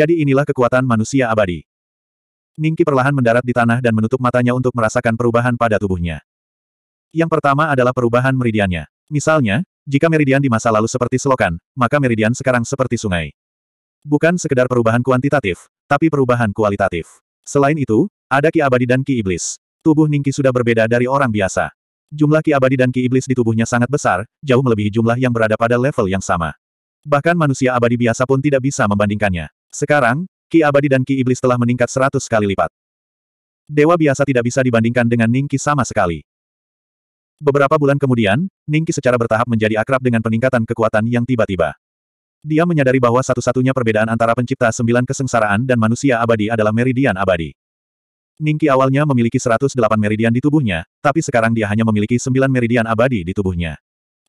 Jadi inilah kekuatan manusia abadi. Ningki perlahan mendarat di tanah dan menutup matanya untuk merasakan perubahan pada tubuhnya. Yang pertama adalah perubahan meridiannya. Misalnya, jika meridian di masa lalu seperti selokan, maka meridian sekarang seperti sungai. Bukan sekedar perubahan kuantitatif, tapi perubahan kualitatif. Selain itu, ada ki abadi dan ki iblis. Tubuh Ningki sudah berbeda dari orang biasa. Jumlah ki abadi dan ki iblis di tubuhnya sangat besar, jauh melebihi jumlah yang berada pada level yang sama. Bahkan manusia abadi biasa pun tidak bisa membandingkannya. Sekarang, Ki Abadi dan Ki Iblis telah meningkat seratus kali lipat. Dewa biasa tidak bisa dibandingkan dengan Ningki sama sekali. Beberapa bulan kemudian, Ningki secara bertahap menjadi akrab dengan peningkatan kekuatan yang tiba-tiba. Dia menyadari bahwa satu-satunya perbedaan antara pencipta sembilan kesengsaraan dan manusia abadi adalah meridian abadi. Ningki awalnya memiliki 108 meridian di tubuhnya, tapi sekarang dia hanya memiliki sembilan meridian abadi di tubuhnya.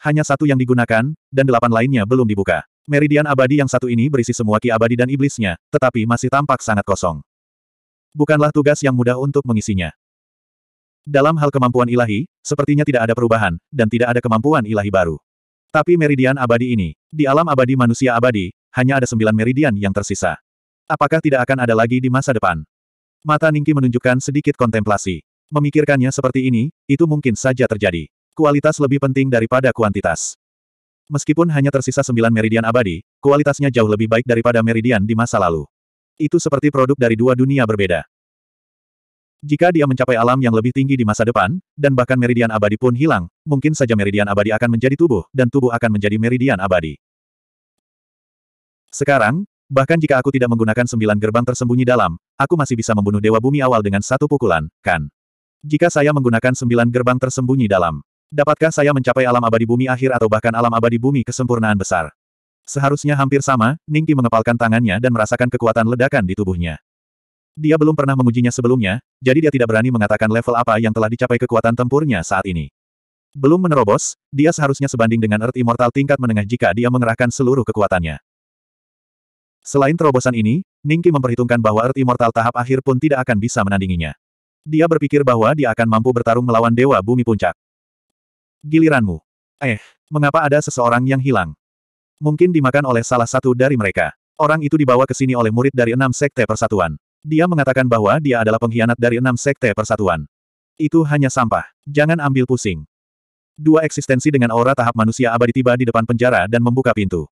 Hanya satu yang digunakan, dan delapan lainnya belum dibuka. Meridian abadi yang satu ini berisi semua ki abadi dan iblisnya, tetapi masih tampak sangat kosong. Bukanlah tugas yang mudah untuk mengisinya. Dalam hal kemampuan ilahi, sepertinya tidak ada perubahan, dan tidak ada kemampuan ilahi baru. Tapi meridian abadi ini, di alam abadi manusia abadi, hanya ada sembilan meridian yang tersisa. Apakah tidak akan ada lagi di masa depan? Mata Ningki menunjukkan sedikit kontemplasi. Memikirkannya seperti ini, itu mungkin saja terjadi. Kualitas lebih penting daripada kuantitas. Meskipun hanya tersisa sembilan meridian abadi, kualitasnya jauh lebih baik daripada meridian di masa lalu. Itu seperti produk dari dua dunia berbeda. Jika dia mencapai alam yang lebih tinggi di masa depan, dan bahkan meridian abadi pun hilang, mungkin saja meridian abadi akan menjadi tubuh, dan tubuh akan menjadi meridian abadi. Sekarang, bahkan jika aku tidak menggunakan sembilan gerbang tersembunyi dalam, aku masih bisa membunuh Dewa Bumi awal dengan satu pukulan, kan? Jika saya menggunakan sembilan gerbang tersembunyi dalam, Dapatkah saya mencapai alam abadi bumi akhir atau bahkan alam abadi bumi kesempurnaan besar? Seharusnya hampir sama, Ningki mengepalkan tangannya dan merasakan kekuatan ledakan di tubuhnya. Dia belum pernah mengujinya sebelumnya, jadi dia tidak berani mengatakan level apa yang telah dicapai kekuatan tempurnya saat ini. Belum menerobos, dia seharusnya sebanding dengan Earth Immortal tingkat menengah jika dia mengerahkan seluruh kekuatannya. Selain terobosan ini, Ningki memperhitungkan bahwa Earth Immortal tahap akhir pun tidak akan bisa menandinginya. Dia berpikir bahwa dia akan mampu bertarung melawan Dewa Bumi Puncak. Giliranmu. Eh, mengapa ada seseorang yang hilang? Mungkin dimakan oleh salah satu dari mereka. Orang itu dibawa ke sini oleh murid dari enam sekte persatuan. Dia mengatakan bahwa dia adalah pengkhianat dari enam sekte persatuan. Itu hanya sampah. Jangan ambil pusing. Dua eksistensi dengan aura tahap manusia abadi tiba di depan penjara dan membuka pintu.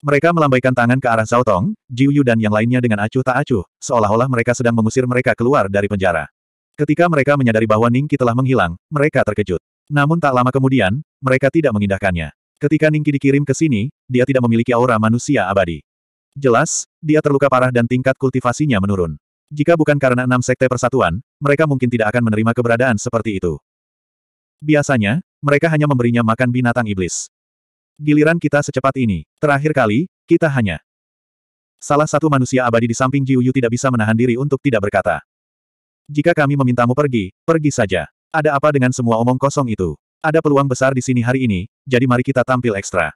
Mereka melambaikan tangan ke arah Zhao Tong, Jiu Yu dan yang lainnya dengan acuh tak acuh, seolah-olah mereka sedang mengusir mereka keluar dari penjara. Ketika mereka menyadari bahwa Ningki telah menghilang, mereka terkejut. Namun tak lama kemudian, mereka tidak mengindahkannya. Ketika Ningki dikirim ke sini, dia tidak memiliki aura manusia abadi. Jelas, dia terluka parah dan tingkat kultivasinya menurun. Jika bukan karena enam sekte persatuan, mereka mungkin tidak akan menerima keberadaan seperti itu. Biasanya, mereka hanya memberinya makan binatang iblis. Giliran kita secepat ini. Terakhir kali, kita hanya. Salah satu manusia abadi di samping Jiuyu tidak bisa menahan diri untuk tidak berkata. Jika kami memintamu pergi, pergi saja. Ada apa dengan semua omong kosong itu? Ada peluang besar di sini hari ini, jadi mari kita tampil ekstra.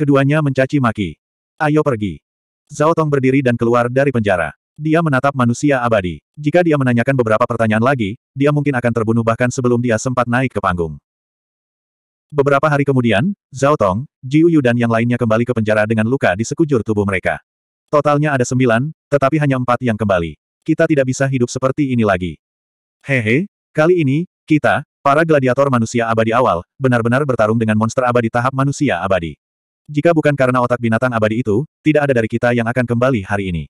Keduanya mencaci maki. Ayo pergi. Zhao Tong berdiri dan keluar dari penjara. Dia menatap manusia abadi. Jika dia menanyakan beberapa pertanyaan lagi, dia mungkin akan terbunuh bahkan sebelum dia sempat naik ke panggung. Beberapa hari kemudian, Zhao Tong, Jiu Yu dan yang lainnya kembali ke penjara dengan luka di sekujur tubuh mereka. Totalnya ada sembilan, tetapi hanya empat yang kembali. Kita tidak bisa hidup seperti ini lagi. Hehe, Kali ini, kita, para gladiator manusia abadi awal, benar-benar bertarung dengan monster abadi tahap manusia abadi. Jika bukan karena otak binatang abadi itu, tidak ada dari kita yang akan kembali hari ini.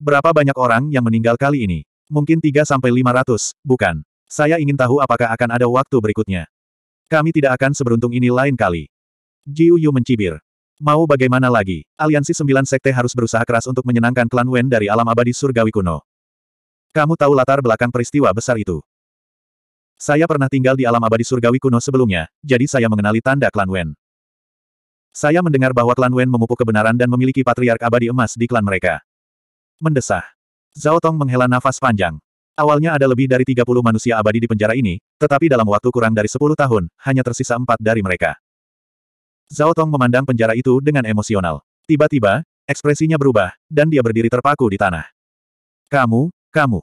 Berapa banyak orang yang meninggal kali ini? Mungkin 3-500, bukan. Saya ingin tahu apakah akan ada waktu berikutnya. Kami tidak akan seberuntung ini lain kali. Jiu Yu mencibir. Mau bagaimana lagi? Aliansi Sembilan Sekte harus berusaha keras untuk menyenangkan klan Wen dari alam abadi surgawi kuno. Kamu tahu latar belakang peristiwa besar itu. Saya pernah tinggal di alam abadi surgawi kuno sebelumnya, jadi saya mengenali tanda klan Wen. Saya mendengar bahwa klan Wen memupuk kebenaran dan memiliki patriark abadi emas di klan mereka. Mendesah. Zhao Tong menghela nafas panjang. Awalnya ada lebih dari 30 manusia abadi di penjara ini, tetapi dalam waktu kurang dari 10 tahun, hanya tersisa empat dari mereka. Zhao Tong memandang penjara itu dengan emosional. Tiba-tiba, ekspresinya berubah, dan dia berdiri terpaku di tanah. Kamu, kamu.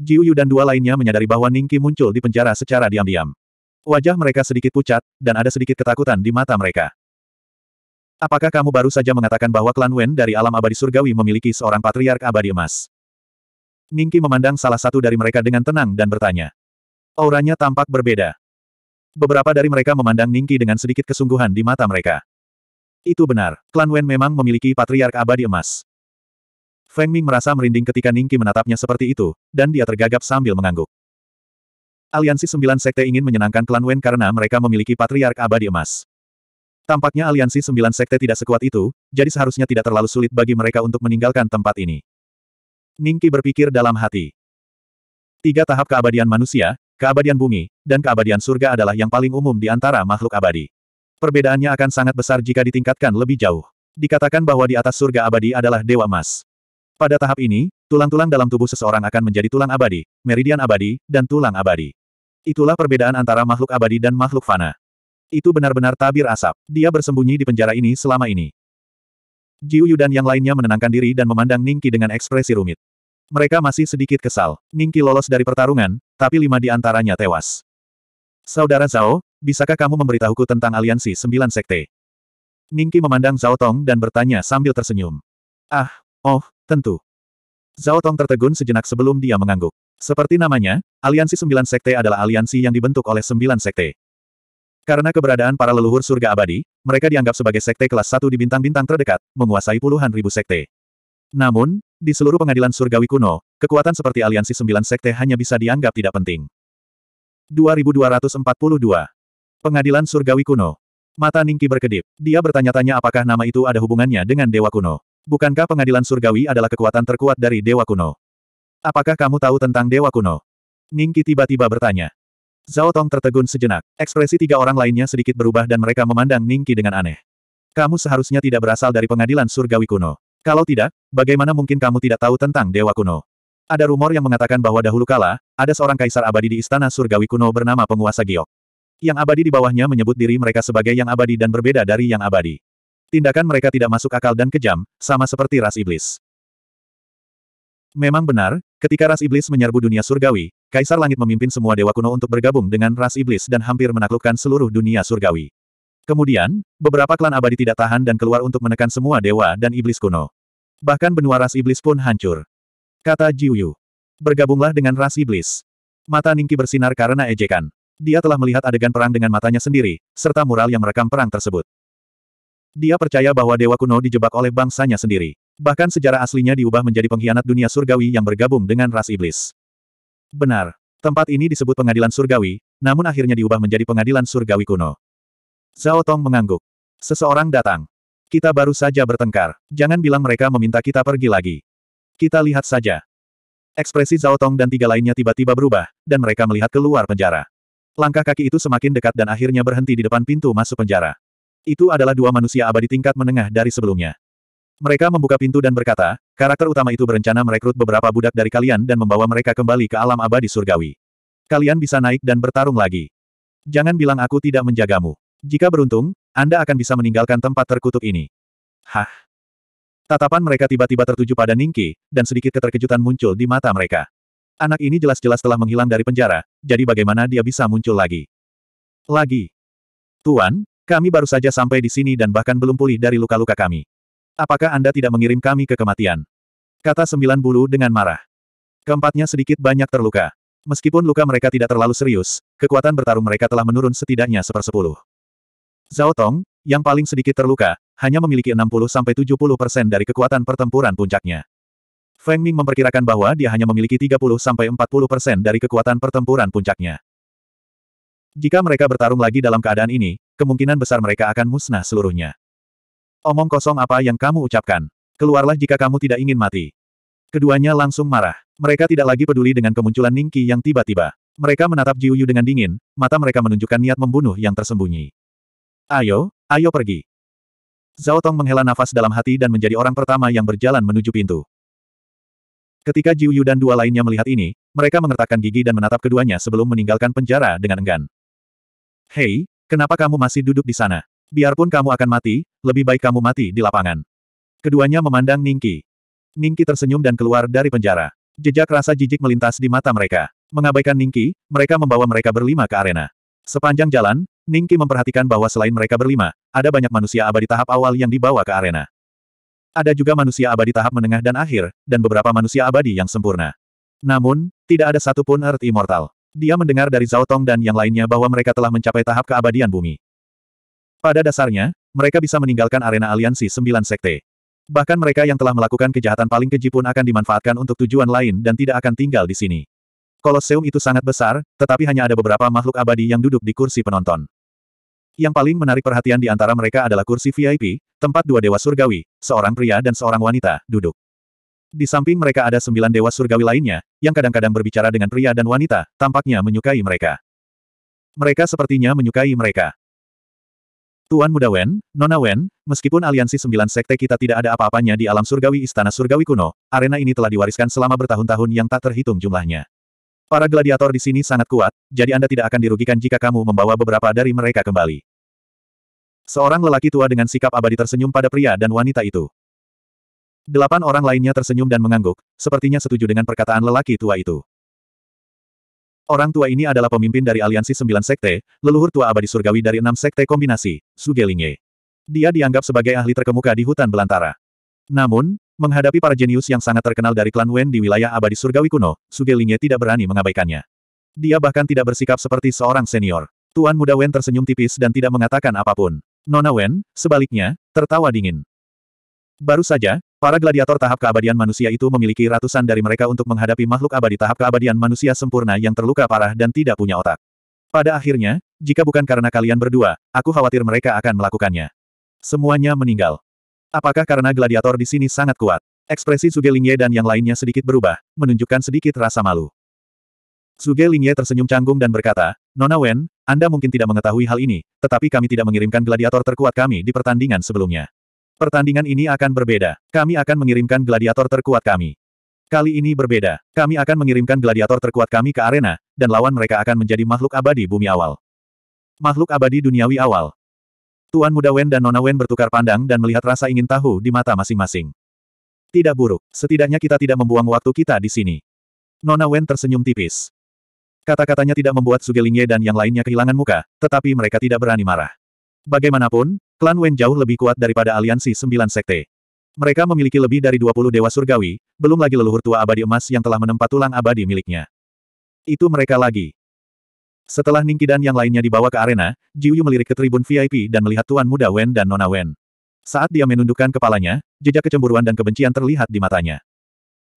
Jiu Yu dan dua lainnya menyadari bahwa Ningki muncul di penjara secara diam-diam. Wajah mereka sedikit pucat, dan ada sedikit ketakutan di mata mereka. Apakah kamu baru saja mengatakan bahwa klan Wen dari alam abadi surgawi memiliki seorang patriark abadi emas? Ningki memandang salah satu dari mereka dengan tenang dan bertanya. Auranya tampak berbeda. Beberapa dari mereka memandang Ningki dengan sedikit kesungguhan di mata mereka. Itu benar, klan Wen memang memiliki patriark abadi emas. Feng Ming merasa merinding ketika Ning Ningki menatapnya seperti itu, dan dia tergagap sambil mengangguk. Aliansi Sembilan Sekte ingin menyenangkan klan Wen karena mereka memiliki patriark abadi emas. Tampaknya aliansi Sembilan Sekte tidak sekuat itu, jadi seharusnya tidak terlalu sulit bagi mereka untuk meninggalkan tempat ini. Ning Ningki berpikir dalam hati. Tiga tahap keabadian manusia, keabadian bumi, dan keabadian surga adalah yang paling umum di antara makhluk abadi. Perbedaannya akan sangat besar jika ditingkatkan lebih jauh. Dikatakan bahwa di atas surga abadi adalah dewa emas. Pada tahap ini, tulang-tulang dalam tubuh seseorang akan menjadi tulang abadi, meridian abadi, dan tulang abadi. Itulah perbedaan antara makhluk abadi dan makhluk fana. Itu benar-benar tabir asap. Dia bersembunyi di penjara ini selama ini. Jiu Yu dan yang lainnya menenangkan diri dan memandang Ningki dengan ekspresi rumit. Mereka masih sedikit kesal. Ningki lolos dari pertarungan, tapi lima di antaranya tewas. Saudara Zhao, bisakah kamu memberitahuku tentang aliansi sembilan sekte? Ningki memandang Zhao Tong dan bertanya sambil tersenyum. Ah, Oh, tentu. Zhao Tong tertegun sejenak sebelum dia mengangguk. Seperti namanya, aliansi sembilan sekte adalah aliansi yang dibentuk oleh sembilan sekte. Karena keberadaan para leluhur surga abadi, mereka dianggap sebagai sekte kelas satu di bintang-bintang terdekat, menguasai puluhan ribu sekte. Namun, di seluruh pengadilan surgawi kuno, kekuatan seperti aliansi sembilan sekte hanya bisa dianggap tidak penting. 2242 Pengadilan Surgawi Kuno Mata Ningki berkedip. Dia bertanya-tanya apakah nama itu ada hubungannya dengan Dewa Kuno. Bukankah pengadilan surgawi adalah kekuatan terkuat dari Dewa Kuno? Apakah kamu tahu tentang Dewa Kuno? Ningki tiba-tiba bertanya. Zhao Tong tertegun sejenak. Ekspresi tiga orang lainnya sedikit berubah dan mereka memandang Ningki dengan aneh. Kamu seharusnya tidak berasal dari pengadilan surgawi kuno. Kalau tidak, bagaimana mungkin kamu tidak tahu tentang Dewa Kuno? Ada rumor yang mengatakan bahwa dahulu kala, ada seorang kaisar abadi di istana surgawi kuno bernama penguasa Giok. Yang abadi di bawahnya menyebut diri mereka sebagai yang abadi dan berbeda dari yang abadi. Tindakan mereka tidak masuk akal dan kejam, sama seperti ras iblis. Memang benar, ketika ras iblis menyerbu dunia surgawi, Kaisar Langit memimpin semua dewa kuno untuk bergabung dengan ras iblis dan hampir menaklukkan seluruh dunia surgawi. Kemudian, beberapa klan abadi tidak tahan dan keluar untuk menekan semua dewa dan iblis kuno. Bahkan benua ras iblis pun hancur. Kata Jiuyu. Bergabunglah dengan ras iblis. Mata Ningki bersinar karena ejekan. Dia telah melihat adegan perang dengan matanya sendiri, serta mural yang merekam perang tersebut. Dia percaya bahwa dewa kuno dijebak oleh bangsanya sendiri. Bahkan sejarah aslinya diubah menjadi pengkhianat dunia surgawi yang bergabung dengan ras iblis. Benar. Tempat ini disebut pengadilan surgawi, namun akhirnya diubah menjadi pengadilan surgawi kuno. Zhao Tong mengangguk. Seseorang datang. Kita baru saja bertengkar. Jangan bilang mereka meminta kita pergi lagi. Kita lihat saja. Ekspresi Zhao Tong dan tiga lainnya tiba-tiba berubah, dan mereka melihat keluar penjara. Langkah kaki itu semakin dekat dan akhirnya berhenti di depan pintu masuk penjara. Itu adalah dua manusia abadi tingkat menengah dari sebelumnya. Mereka membuka pintu dan berkata, karakter utama itu berencana merekrut beberapa budak dari kalian dan membawa mereka kembali ke alam abadi surgawi. Kalian bisa naik dan bertarung lagi. Jangan bilang aku tidak menjagamu. Jika beruntung, Anda akan bisa meninggalkan tempat terkutuk ini. Hah? Tatapan mereka tiba-tiba tertuju pada Ningki, dan sedikit keterkejutan muncul di mata mereka. Anak ini jelas-jelas telah menghilang dari penjara, jadi bagaimana dia bisa muncul lagi? Lagi. Tuan, kami baru saja sampai di sini dan bahkan belum pulih dari luka-luka kami. Apakah Anda tidak mengirim kami ke kematian? Kata sembilan bulu dengan marah. Keempatnya sedikit banyak terluka. Meskipun luka mereka tidak terlalu serius, kekuatan bertarung mereka telah menurun setidaknya sepersepuluh. Zhao Tong, yang paling sedikit terluka, hanya memiliki 60-70% dari kekuatan pertempuran puncaknya. Feng Ming memperkirakan bahwa dia hanya memiliki 30-40% dari kekuatan pertempuran puncaknya. Jika mereka bertarung lagi dalam keadaan ini, kemungkinan besar mereka akan musnah seluruhnya. Omong kosong apa yang kamu ucapkan. Keluarlah jika kamu tidak ingin mati. Keduanya langsung marah. Mereka tidak lagi peduli dengan kemunculan Ningki yang tiba-tiba. Mereka menatap Jiuyu dengan dingin, mata mereka menunjukkan niat membunuh yang tersembunyi. Ayo, ayo pergi. Zhao Tong menghela nafas dalam hati dan menjadi orang pertama yang berjalan menuju pintu. Ketika Jiuyu dan dua lainnya melihat ini, mereka mengertakkan gigi dan menatap keduanya sebelum meninggalkan penjara dengan enggan. Hei, kenapa kamu masih duduk di sana? Biarpun kamu akan mati, lebih baik kamu mati di lapangan. Keduanya memandang Ningki. Ningki tersenyum dan keluar dari penjara. Jejak rasa jijik melintas di mata mereka. Mengabaikan Ningki, mereka membawa mereka berlima ke arena. Sepanjang jalan, Ningki memperhatikan bahwa selain mereka berlima, ada banyak manusia abadi tahap awal yang dibawa ke arena. Ada juga manusia abadi tahap menengah dan akhir, dan beberapa manusia abadi yang sempurna. Namun, tidak ada satupun Earth Immortal. Dia mendengar dari Zhao Tong dan yang lainnya bahwa mereka telah mencapai tahap keabadian bumi. Pada dasarnya, mereka bisa meninggalkan arena aliansi sembilan sekte. Bahkan mereka yang telah melakukan kejahatan paling keji pun akan dimanfaatkan untuk tujuan lain dan tidak akan tinggal di sini. Koloseum itu sangat besar, tetapi hanya ada beberapa makhluk abadi yang duduk di kursi penonton. Yang paling menarik perhatian di antara mereka adalah kursi VIP, tempat dua dewa surgawi, seorang pria dan seorang wanita, duduk. Di samping mereka ada sembilan dewa surgawi lainnya, yang kadang-kadang berbicara dengan pria dan wanita, tampaknya menyukai mereka. Mereka sepertinya menyukai mereka. Tuan Muda Wen, Nona Wen, meskipun aliansi sembilan sekte kita tidak ada apa-apanya di alam surgawi istana surgawi kuno, arena ini telah diwariskan selama bertahun-tahun yang tak terhitung jumlahnya. Para gladiator di sini sangat kuat, jadi Anda tidak akan dirugikan jika kamu membawa beberapa dari mereka kembali. Seorang lelaki tua dengan sikap abadi tersenyum pada pria dan wanita itu. Delapan orang lainnya tersenyum dan mengangguk, sepertinya setuju dengan perkataan lelaki tua itu. Orang tua ini adalah pemimpin dari aliansi sembilan sekte, leluhur tua abadi surgawi dari enam sekte kombinasi, Sugelinge. Dia dianggap sebagai ahli terkemuka di hutan belantara. Namun, menghadapi para jenius yang sangat terkenal dari klan Wen di wilayah abadi surgawi kuno, Sugelinge tidak berani mengabaikannya. Dia bahkan tidak bersikap seperti seorang senior. Tuan muda Wen tersenyum tipis dan tidak mengatakan apapun. Nona Wen, sebaliknya, tertawa dingin. Baru saja, para gladiator tahap keabadian manusia itu memiliki ratusan dari mereka untuk menghadapi makhluk abadi tahap keabadian manusia sempurna yang terluka parah dan tidak punya otak. Pada akhirnya, jika bukan karena kalian berdua, aku khawatir mereka akan melakukannya. Semuanya meninggal. Apakah karena gladiator di sini sangat kuat? Ekspresi Suge Lingye dan yang lainnya sedikit berubah, menunjukkan sedikit rasa malu. Suge Lingye tersenyum canggung dan berkata, Nona Wen, Anda mungkin tidak mengetahui hal ini, tetapi kami tidak mengirimkan gladiator terkuat kami di pertandingan sebelumnya. Pertandingan ini akan berbeda. Kami akan mengirimkan gladiator terkuat kami. Kali ini berbeda. Kami akan mengirimkan gladiator terkuat kami ke arena, dan lawan mereka akan menjadi makhluk abadi bumi awal. Makhluk abadi duniawi awal. Tuan muda Wen dan Nona Wen bertukar pandang dan melihat rasa ingin tahu di mata masing-masing. Tidak buruk, setidaknya kita tidak membuang waktu kita di sini. Nona Wen tersenyum tipis. Kata-katanya tidak membuat Sugelingye dan yang lainnya kehilangan muka, tetapi mereka tidak berani marah. Bagaimanapun, Klan Wen jauh lebih kuat daripada aliansi sembilan sekte. Mereka memiliki lebih dari 20 dewa surgawi, belum lagi leluhur tua abadi emas yang telah menempat tulang abadi miliknya. Itu mereka lagi. Setelah Ningki dan yang lainnya dibawa ke arena, Jiuyu melirik ke tribun VIP dan melihat Tuan Muda Wen dan Nona Wen. Saat dia menundukkan kepalanya, jejak kecemburuan dan kebencian terlihat di matanya.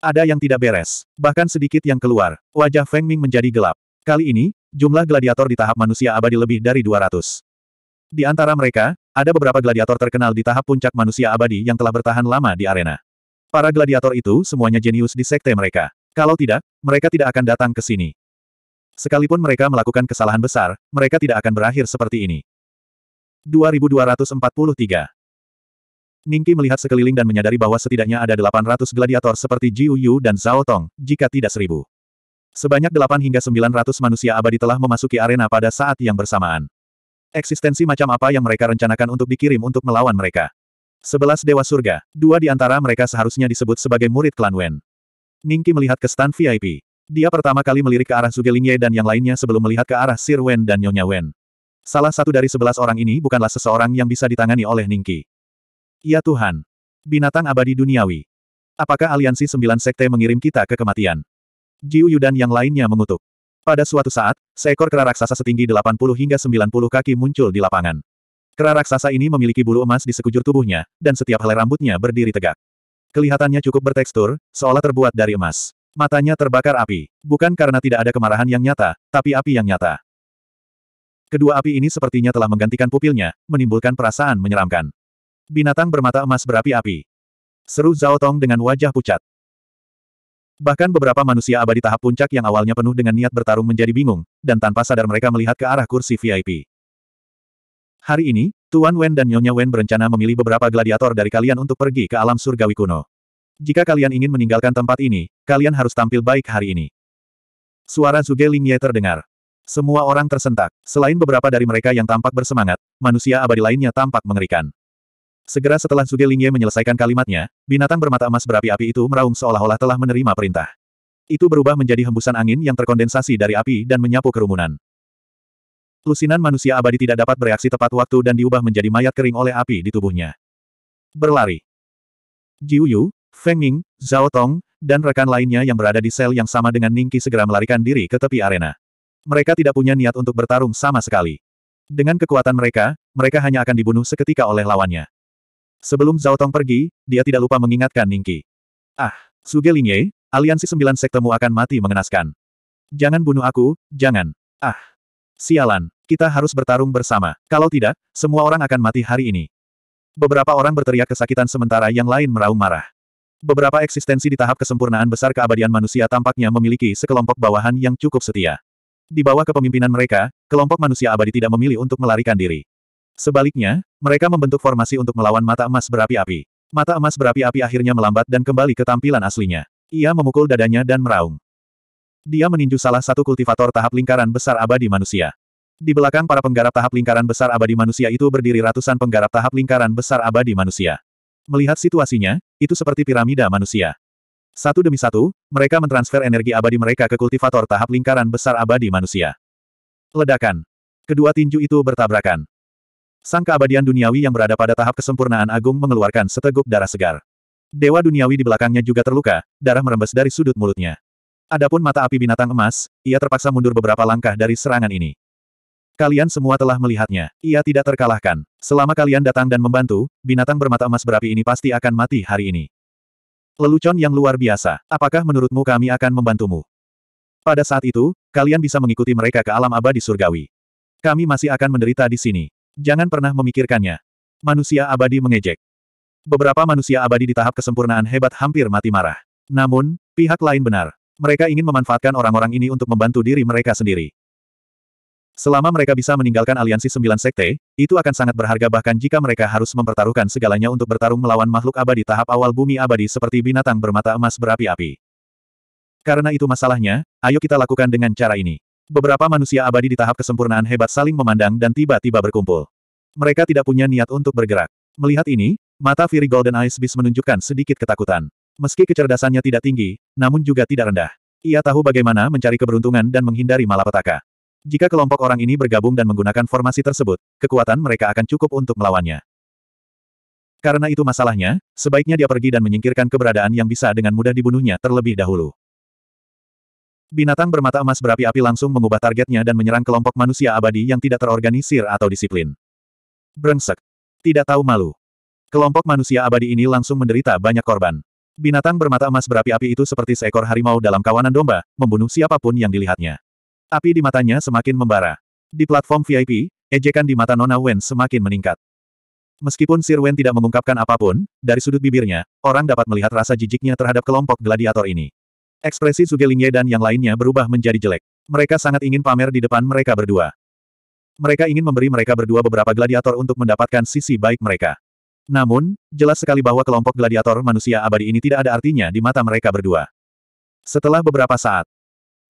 Ada yang tidak beres, bahkan sedikit yang keluar. Wajah Feng Ming menjadi gelap. Kali ini, jumlah gladiator di tahap manusia abadi lebih dari 200. Di antara mereka, ada beberapa gladiator terkenal di tahap puncak manusia abadi yang telah bertahan lama di arena. Para gladiator itu semuanya jenius di sekte mereka. Kalau tidak, mereka tidak akan datang ke sini. Sekalipun mereka melakukan kesalahan besar, mereka tidak akan berakhir seperti ini. 2243 Ningki melihat sekeliling dan menyadari bahwa setidaknya ada 800 gladiator seperti Jiu Yu dan Zhao Tong, jika tidak seribu. Sebanyak 8 hingga 900 manusia abadi telah memasuki arena pada saat yang bersamaan. Eksistensi macam apa yang mereka rencanakan untuk dikirim untuk melawan mereka? Sebelas Dewa Surga, dua di antara mereka seharusnya disebut sebagai murid klan Wen. Ningki melihat ke stan VIP. Dia pertama kali melirik ke arah Zuge Lingye dan yang lainnya sebelum melihat ke arah Sir Wen dan Nyonya Wen. Salah satu dari sebelas orang ini bukanlah seseorang yang bisa ditangani oleh Ningki. Ya Tuhan. Binatang abadi duniawi. Apakah aliansi sembilan sekte mengirim kita ke kematian? Jiu dan yang lainnya mengutuk. Pada suatu saat, seekor kera raksasa setinggi 80 hingga 90 kaki muncul di lapangan. Kera raksasa ini memiliki bulu emas di sekujur tubuhnya, dan setiap helai rambutnya berdiri tegak. Kelihatannya cukup bertekstur, seolah terbuat dari emas. Matanya terbakar api, bukan karena tidak ada kemarahan yang nyata, tapi api yang nyata. Kedua api ini sepertinya telah menggantikan pupilnya, menimbulkan perasaan menyeramkan. Binatang bermata emas berapi-api. Seru Zhao Tong dengan wajah pucat. Bahkan beberapa manusia abadi tahap puncak yang awalnya penuh dengan niat bertarung menjadi bingung, dan tanpa sadar mereka melihat ke arah kursi VIP. Hari ini, Tuan Wen dan Nyonya Wen berencana memilih beberapa gladiator dari kalian untuk pergi ke alam surgawi kuno. Jika kalian ingin meninggalkan tempat ini, kalian harus tampil baik hari ini. Suara Zuge Lingye terdengar. Semua orang tersentak, selain beberapa dari mereka yang tampak bersemangat, manusia abadi lainnya tampak mengerikan. Segera setelah Zuge Lingye menyelesaikan kalimatnya, binatang bermata emas berapi-api itu meraung seolah-olah telah menerima perintah. Itu berubah menjadi hembusan angin yang terkondensasi dari api dan menyapu kerumunan. Lusinan manusia abadi tidak dapat bereaksi tepat waktu dan diubah menjadi mayat kering oleh api di tubuhnya. Berlari. Jiu Yu, Feng Ming, Zhao Tong, dan rekan lainnya yang berada di sel yang sama dengan Ningki segera melarikan diri ke tepi arena. Mereka tidak punya niat untuk bertarung sama sekali. Dengan kekuatan mereka, mereka hanya akan dibunuh seketika oleh lawannya. Sebelum Zhao Tong pergi, dia tidak lupa mengingatkan Ningki. Ah, Suge Lingye, aliansi sembilan sektemu akan mati mengenaskan. Jangan bunuh aku, jangan. Ah, sialan, kita harus bertarung bersama. Kalau tidak, semua orang akan mati hari ini. Beberapa orang berteriak kesakitan sementara yang lain meraung marah. Beberapa eksistensi di tahap kesempurnaan besar keabadian manusia tampaknya memiliki sekelompok bawahan yang cukup setia. Di bawah kepemimpinan mereka, kelompok manusia abadi tidak memilih untuk melarikan diri. Sebaliknya, mereka membentuk formasi untuk melawan mata emas berapi-api. Mata emas berapi-api akhirnya melambat dan kembali ke tampilan aslinya. Ia memukul dadanya dan meraung. Dia meninju salah satu kultivator tahap lingkaran besar abadi manusia. Di belakang para penggarap tahap lingkaran besar abadi manusia itu berdiri ratusan penggarap tahap lingkaran besar abadi manusia. Melihat situasinya, itu seperti piramida manusia. Satu demi satu, mereka mentransfer energi abadi mereka ke kultivator tahap lingkaran besar abadi manusia. Ledakan. Kedua tinju itu bertabrakan. Sang keabadian duniawi yang berada pada tahap kesempurnaan agung mengeluarkan seteguk darah segar. Dewa duniawi di belakangnya juga terluka, darah merembes dari sudut mulutnya. Adapun mata api binatang emas, ia terpaksa mundur beberapa langkah dari serangan ini. Kalian semua telah melihatnya. Ia tidak terkalahkan. Selama kalian datang dan membantu, binatang bermata emas berapi ini pasti akan mati hari ini. Lelucon yang luar biasa. Apakah menurutmu kami akan membantumu? Pada saat itu, kalian bisa mengikuti mereka ke alam abadi surgawi. Kami masih akan menderita di sini. Jangan pernah memikirkannya. Manusia abadi mengejek. Beberapa manusia abadi di tahap kesempurnaan hebat hampir mati marah. Namun, pihak lain benar. Mereka ingin memanfaatkan orang-orang ini untuk membantu diri mereka sendiri. Selama mereka bisa meninggalkan aliansi sembilan sekte, itu akan sangat berharga bahkan jika mereka harus mempertaruhkan segalanya untuk bertarung melawan makhluk abadi tahap awal bumi abadi seperti binatang bermata emas berapi-api. Karena itu masalahnya, ayo kita lakukan dengan cara ini. Beberapa manusia abadi di tahap kesempurnaan hebat saling memandang dan tiba-tiba berkumpul. Mereka tidak punya niat untuk bergerak. Melihat ini, mata Fury Golden Eyes bis menunjukkan sedikit ketakutan. Meski kecerdasannya tidak tinggi, namun juga tidak rendah. Ia tahu bagaimana mencari keberuntungan dan menghindari malapetaka. Jika kelompok orang ini bergabung dan menggunakan formasi tersebut, kekuatan mereka akan cukup untuk melawannya. Karena itu masalahnya, sebaiknya dia pergi dan menyingkirkan keberadaan yang bisa dengan mudah dibunuhnya terlebih dahulu. Binatang bermata emas berapi-api langsung mengubah targetnya dan menyerang kelompok manusia abadi yang tidak terorganisir atau disiplin. Brengsek. Tidak tahu malu. Kelompok manusia abadi ini langsung menderita banyak korban. Binatang bermata emas berapi-api itu seperti seekor harimau dalam kawanan domba, membunuh siapapun yang dilihatnya. Api di matanya semakin membara. Di platform VIP, ejekan di mata Nona Wen semakin meningkat. Meskipun Sir Wen tidak mengungkapkan apapun, dari sudut bibirnya, orang dapat melihat rasa jijiknya terhadap kelompok gladiator ini. Ekspresi Lingye dan yang lainnya berubah menjadi jelek. Mereka sangat ingin pamer di depan mereka berdua. Mereka ingin memberi mereka berdua beberapa gladiator untuk mendapatkan sisi baik mereka. Namun, jelas sekali bahwa kelompok gladiator manusia abadi ini tidak ada artinya di mata mereka berdua. Setelah beberapa saat,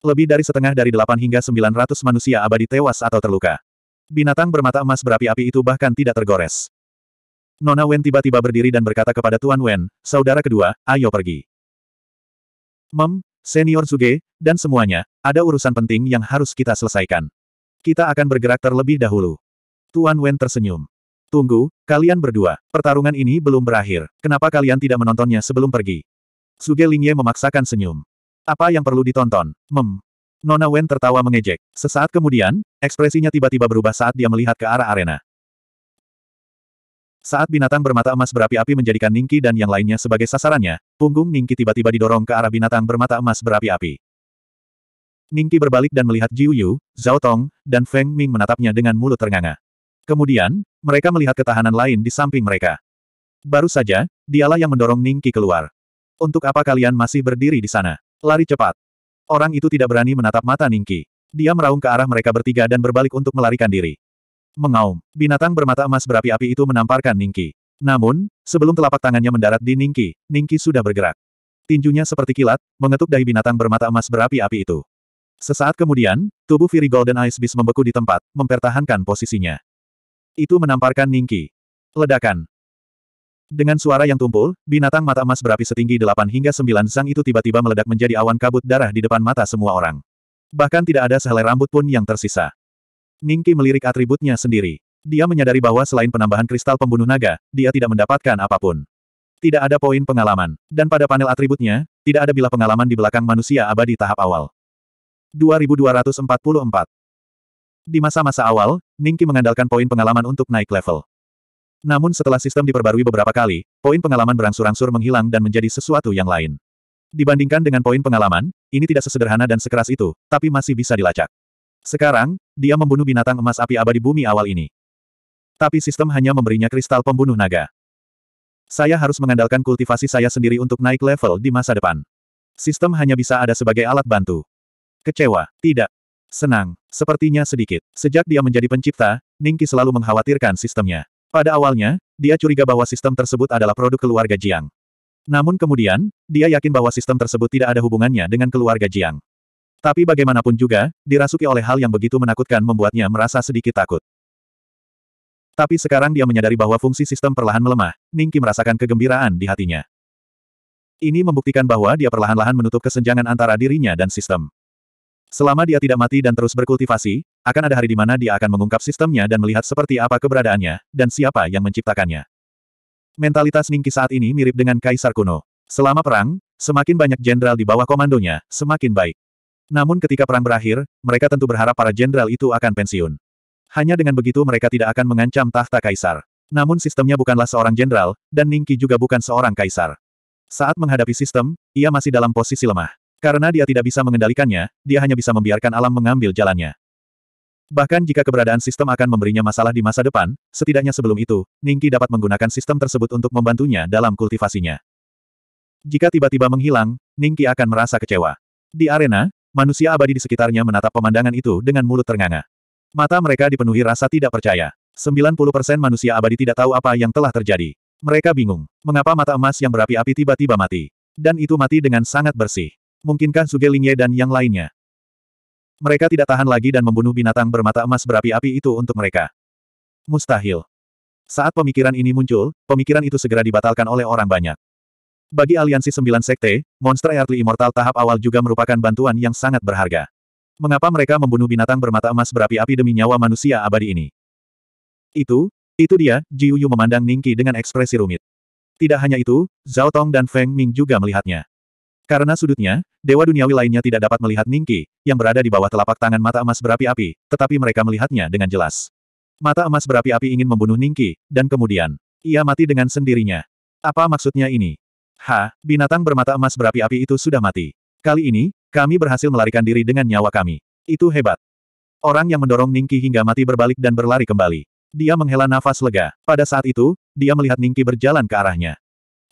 lebih dari setengah dari delapan hingga sembilan ratus manusia abadi tewas atau terluka. Binatang bermata emas berapi-api itu bahkan tidak tergores. Nona Wen tiba-tiba berdiri dan berkata kepada Tuan Wen, saudara kedua, ayo pergi. Mem, Senior Suge, dan semuanya, ada urusan penting yang harus kita selesaikan. Kita akan bergerak terlebih dahulu. Tuan Wen tersenyum. Tunggu, kalian berdua. Pertarungan ini belum berakhir. Kenapa kalian tidak menontonnya sebelum pergi? Suge Lingye memaksakan senyum. Apa yang perlu ditonton? Mem. Nona Wen tertawa mengejek. Sesaat kemudian, ekspresinya tiba-tiba berubah saat dia melihat ke arah arena. Saat binatang bermata emas berapi-api menjadikan Ningki dan yang lainnya sebagai sasarannya, punggung Ningki tiba-tiba didorong ke arah binatang bermata emas berapi-api. Ningki berbalik dan melihat Jiu Yu, Zhao Tong, dan Feng Ming menatapnya dengan mulut ternganga. Kemudian, mereka melihat ketahanan lain di samping mereka. Baru saja, dialah yang mendorong Ningki keluar. Untuk apa kalian masih berdiri di sana? Lari cepat. Orang itu tidak berani menatap mata Ningki. Dia meraung ke arah mereka bertiga dan berbalik untuk melarikan diri. Mengaum, binatang bermata emas berapi-api itu menamparkan Ningki. Namun, sebelum telapak tangannya mendarat di Ningki, Ningki sudah bergerak. Tinjunya seperti kilat, mengetuk dahi binatang bermata emas berapi-api itu. Sesaat kemudian, tubuh Fury Golden Ice Beast membeku di tempat, mempertahankan posisinya. Itu menamparkan Ningki. Ledakan. Dengan suara yang tumpul, binatang mata emas berapi setinggi 8 hingga 9 sang itu tiba-tiba meledak menjadi awan kabut darah di depan mata semua orang. Bahkan tidak ada sehelai rambut pun yang tersisa. Ningki melirik atributnya sendiri. Dia menyadari bahwa selain penambahan kristal pembunuh naga, dia tidak mendapatkan apapun. Tidak ada poin pengalaman. Dan pada panel atributnya, tidak ada bila pengalaman di belakang manusia abadi tahap awal. 2244 Di masa-masa awal, Ningki mengandalkan poin pengalaman untuk naik level. Namun setelah sistem diperbarui beberapa kali, poin pengalaman berangsur-angsur menghilang dan menjadi sesuatu yang lain. Dibandingkan dengan poin pengalaman, ini tidak sesederhana dan sekeras itu, tapi masih bisa dilacak. Sekarang, dia membunuh binatang emas api abadi bumi awal ini. Tapi sistem hanya memberinya kristal pembunuh naga. Saya harus mengandalkan kultivasi saya sendiri untuk naik level di masa depan. Sistem hanya bisa ada sebagai alat bantu. Kecewa, tidak. Senang, sepertinya sedikit. Sejak dia menjadi pencipta, Ningki selalu mengkhawatirkan sistemnya. Pada awalnya, dia curiga bahwa sistem tersebut adalah produk keluarga Jiang. Namun kemudian, dia yakin bahwa sistem tersebut tidak ada hubungannya dengan keluarga Jiang. Tapi bagaimanapun juga, dirasuki oleh hal yang begitu menakutkan membuatnya merasa sedikit takut. Tapi sekarang dia menyadari bahwa fungsi sistem perlahan melemah, Ningki merasakan kegembiraan di hatinya. Ini membuktikan bahwa dia perlahan-lahan menutup kesenjangan antara dirinya dan sistem. Selama dia tidak mati dan terus berkultivasi, akan ada hari di mana dia akan mengungkap sistemnya dan melihat seperti apa keberadaannya, dan siapa yang menciptakannya. Mentalitas Ningki saat ini mirip dengan Kaisar kuno. Selama perang, semakin banyak jenderal di bawah komandonya, semakin baik. Namun ketika perang berakhir, mereka tentu berharap para jenderal itu akan pensiun. Hanya dengan begitu mereka tidak akan mengancam tahta kaisar. Namun sistemnya bukanlah seorang jenderal, dan Ningki juga bukan seorang kaisar. Saat menghadapi sistem, ia masih dalam posisi lemah. Karena dia tidak bisa mengendalikannya, dia hanya bisa membiarkan alam mengambil jalannya. Bahkan jika keberadaan sistem akan memberinya masalah di masa depan, setidaknya sebelum itu, Ningki dapat menggunakan sistem tersebut untuk membantunya dalam kultivasinya. Jika tiba-tiba menghilang, Ningki akan merasa kecewa. Di arena, manusia abadi di sekitarnya menatap pemandangan itu dengan mulut ternganga. Mata mereka dipenuhi rasa tidak percaya. 90% manusia abadi tidak tahu apa yang telah terjadi. Mereka bingung. Mengapa mata emas yang berapi-api tiba-tiba mati? Dan itu mati dengan sangat bersih. Mungkinkah Suge Lingye dan yang lainnya? Mereka tidak tahan lagi dan membunuh binatang bermata emas berapi-api itu untuk mereka. Mustahil. Saat pemikiran ini muncul, pemikiran itu segera dibatalkan oleh orang banyak. Bagi aliansi sembilan sekte, monster Earthly Immortal tahap awal juga merupakan bantuan yang sangat berharga. Mengapa mereka membunuh binatang bermata emas berapi-api demi nyawa manusia abadi ini? Itu, itu dia, Jiuyu Yu memandang Ningqi dengan ekspresi rumit. Tidak hanya itu, Zhao Tong dan Feng Ming juga melihatnya. Karena sudutnya, dewa duniawi lainnya tidak dapat melihat Ningqi, yang berada di bawah telapak tangan mata emas berapi-api, tetapi mereka melihatnya dengan jelas. Mata emas berapi-api ingin membunuh Ningqi, dan kemudian, ia mati dengan sendirinya. Apa maksudnya ini? Ha, binatang bermata emas berapi-api itu sudah mati. Kali ini, kami berhasil melarikan diri dengan nyawa kami. Itu hebat. Orang yang mendorong Ningki hingga mati berbalik dan berlari kembali. Dia menghela nafas lega. Pada saat itu, dia melihat Ningki berjalan ke arahnya.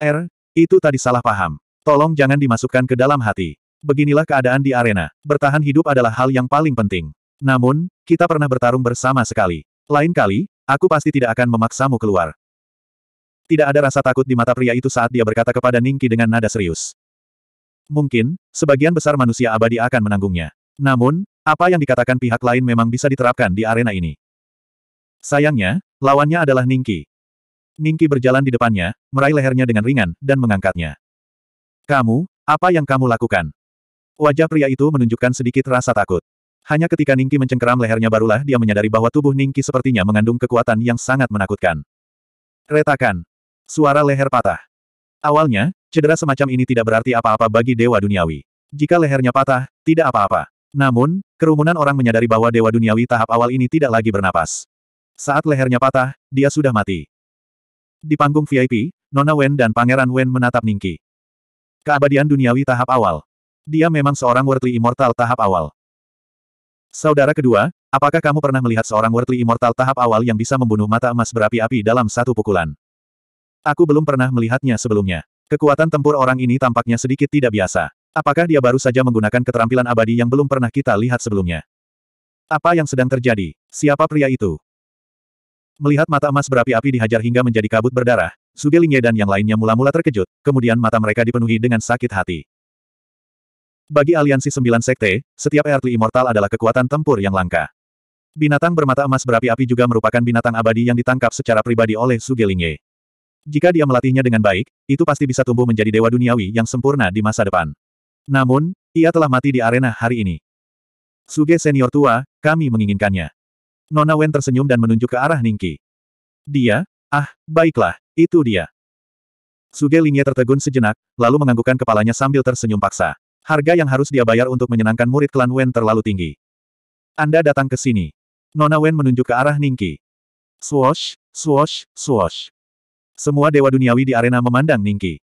Er, itu tadi salah paham. Tolong jangan dimasukkan ke dalam hati. Beginilah keadaan di arena. Bertahan hidup adalah hal yang paling penting. Namun, kita pernah bertarung bersama sekali. Lain kali, aku pasti tidak akan memaksamu keluar. Tidak ada rasa takut di mata pria itu saat dia berkata kepada Ningki dengan nada serius. Mungkin, sebagian besar manusia abadi akan menanggungnya. Namun, apa yang dikatakan pihak lain memang bisa diterapkan di arena ini. Sayangnya, lawannya adalah Ningki. Ningki berjalan di depannya, meraih lehernya dengan ringan, dan mengangkatnya. Kamu, apa yang kamu lakukan? Wajah pria itu menunjukkan sedikit rasa takut. Hanya ketika Ningki mencengkeram lehernya barulah dia menyadari bahwa tubuh Ningki sepertinya mengandung kekuatan yang sangat menakutkan. Retakan. Suara leher patah. Awalnya, cedera semacam ini tidak berarti apa-apa bagi dewa duniawi. Jika lehernya patah, tidak apa-apa. Namun, kerumunan orang menyadari bahwa dewa duniawi tahap awal ini tidak lagi bernapas. Saat lehernya patah, dia sudah mati. Di panggung VIP, Nona Wen dan Pangeran Wen menatap Ningki. Keabadian duniawi tahap awal. Dia memang seorang Worldly Immortal tahap awal. Saudara kedua, apakah kamu pernah melihat seorang Worldly Immortal tahap awal yang bisa membunuh mata emas berapi-api dalam satu pukulan? Aku belum pernah melihatnya sebelumnya. Kekuatan tempur orang ini tampaknya sedikit tidak biasa. Apakah dia baru saja menggunakan keterampilan abadi yang belum pernah kita lihat sebelumnya? Apa yang sedang terjadi? Siapa pria itu? Melihat mata emas berapi-api dihajar hingga menjadi kabut berdarah, Lingye dan yang lainnya mula-mula terkejut, kemudian mata mereka dipenuhi dengan sakit hati. Bagi aliansi sembilan sekte, setiap Earthly Immortal adalah kekuatan tempur yang langka. Binatang bermata emas berapi-api juga merupakan binatang abadi yang ditangkap secara pribadi oleh Sugelinye. Jika dia melatihnya dengan baik, itu pasti bisa tumbuh menjadi dewa duniawi yang sempurna di masa depan. Namun, ia telah mati di arena hari ini. Suge senior tua, kami menginginkannya. Nona Wen tersenyum dan menunjuk ke arah Ningki. Dia? Ah, baiklah, itu dia. Suge Lingye tertegun sejenak, lalu menganggukkan kepalanya sambil tersenyum paksa. Harga yang harus dia bayar untuk menyenangkan murid klan Wen terlalu tinggi. Anda datang ke sini. Nona Wen menunjuk ke arah Ningki. Swash, swash, swash. Semua dewa duniawi di arena memandang Ningki.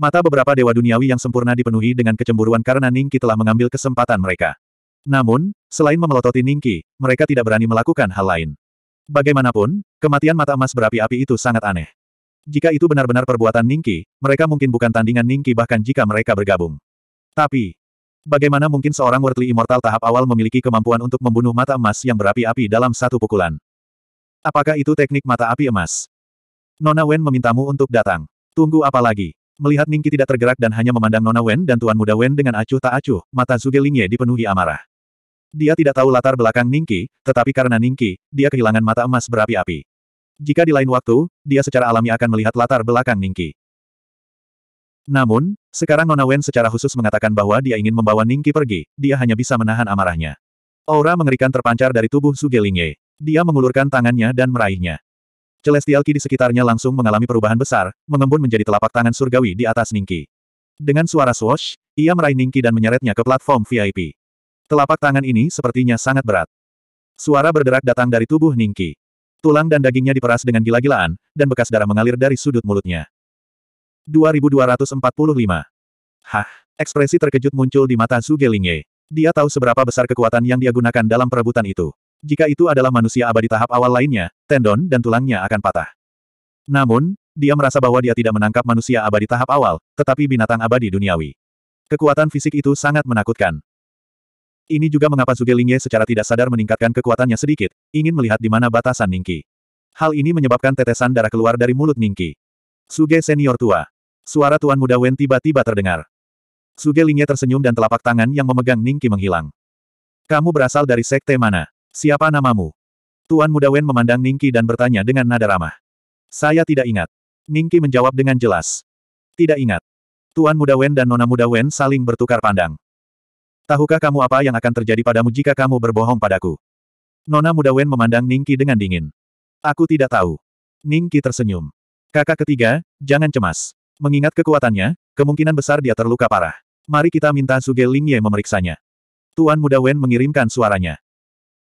Mata beberapa dewa duniawi yang sempurna dipenuhi dengan kecemburuan karena Ningki telah mengambil kesempatan mereka. Namun, selain memelototi Ningki, mereka tidak berani melakukan hal lain. Bagaimanapun, kematian mata emas berapi-api itu sangat aneh. Jika itu benar-benar perbuatan Ningki, mereka mungkin bukan tandingan Ningki bahkan jika mereka bergabung. Tapi, bagaimana mungkin seorang Worldly Immortal tahap awal memiliki kemampuan untuk membunuh mata emas yang berapi-api dalam satu pukulan? Apakah itu teknik mata api emas? Nona Wen memintamu untuk datang. Tunggu apa lagi? Melihat Ningki tidak tergerak dan hanya memandang Nona Wen dan Tuan Muda Wen dengan acuh tak acuh, mata Zuge Lingye dipenuhi amarah. Dia tidak tahu latar belakang Ningki, tetapi karena Ningki, dia kehilangan mata emas berapi-api. Jika di lain waktu, dia secara alami akan melihat latar belakang Ningki. Namun, sekarang Nona Wen secara khusus mengatakan bahwa dia ingin membawa Ningki pergi, dia hanya bisa menahan amarahnya. Aura mengerikan terpancar dari tubuh Sugelingye. Dia mengulurkan tangannya dan meraihnya. Celestial Ki di sekitarnya langsung mengalami perubahan besar, mengembun menjadi telapak tangan surgawi di atas Ningki. Dengan suara swash, ia meraih Ningki dan menyeretnya ke platform VIP. Telapak tangan ini sepertinya sangat berat. Suara berderak datang dari tubuh Ningki. Tulang dan dagingnya diperas dengan gila-gilaan, dan bekas darah mengalir dari sudut mulutnya. 2245 Hah, ekspresi terkejut muncul di mata Suge Lingye. Dia tahu seberapa besar kekuatan yang dia gunakan dalam perebutan itu. Jika itu adalah manusia abadi tahap awal lainnya, tendon dan tulangnya akan patah. Namun, dia merasa bahwa dia tidak menangkap manusia abadi tahap awal, tetapi binatang abadi duniawi. Kekuatan fisik itu sangat menakutkan. Ini juga mengapa Zuge Lingye secara tidak sadar meningkatkan kekuatannya sedikit, ingin melihat di mana batasan Ningki. Hal ini menyebabkan tetesan darah keluar dari mulut Ningki. Suge senior tua. Suara tuan muda Wen tiba-tiba terdengar. Suge Lingye tersenyum dan telapak tangan yang memegang Ningki menghilang. Kamu berasal dari sekte mana? Siapa namamu? Tuan Muda Wen memandang Ningki dan bertanya dengan nada ramah. Saya tidak ingat. Ningki menjawab dengan jelas. Tidak ingat. Tuan Muda Wen dan Nona Muda Wen saling bertukar pandang. Tahukah kamu apa yang akan terjadi padamu jika kamu berbohong padaku? Nona Muda Wen memandang Ningki dengan dingin. Aku tidak tahu. Ningki tersenyum. Kakak ketiga, jangan cemas. Mengingat kekuatannya, kemungkinan besar dia terluka parah. Mari kita minta Suge Lingye memeriksanya. Tuan Muda Wen mengirimkan suaranya.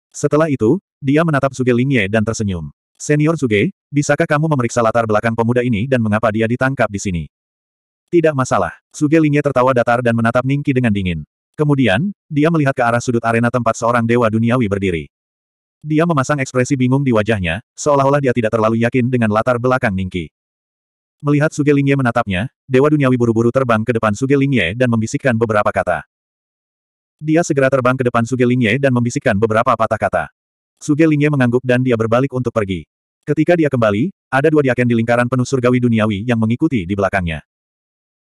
Setelah itu, dia menatap Suge Lingye dan tersenyum. Senior Suge, bisakah kamu memeriksa latar belakang pemuda ini dan mengapa dia ditangkap di sini? Tidak masalah. Suge Lingye tertawa datar dan menatap Ningki dengan dingin. Kemudian, dia melihat ke arah sudut arena tempat seorang dewa duniawi berdiri. Dia memasang ekspresi bingung di wajahnya, seolah-olah dia tidak terlalu yakin dengan latar belakang Ningki. Melihat Suge Lingye menatapnya, Dewa Duniawi buru-buru terbang ke depan Suge Lingye dan membisikkan beberapa kata. Dia segera terbang ke depan Suge Lingye dan membisikkan beberapa patah kata. Suge Lingye mengangguk dan dia berbalik untuk pergi. Ketika dia kembali, ada dua diaken di lingkaran penuh surgawi duniawi yang mengikuti di belakangnya.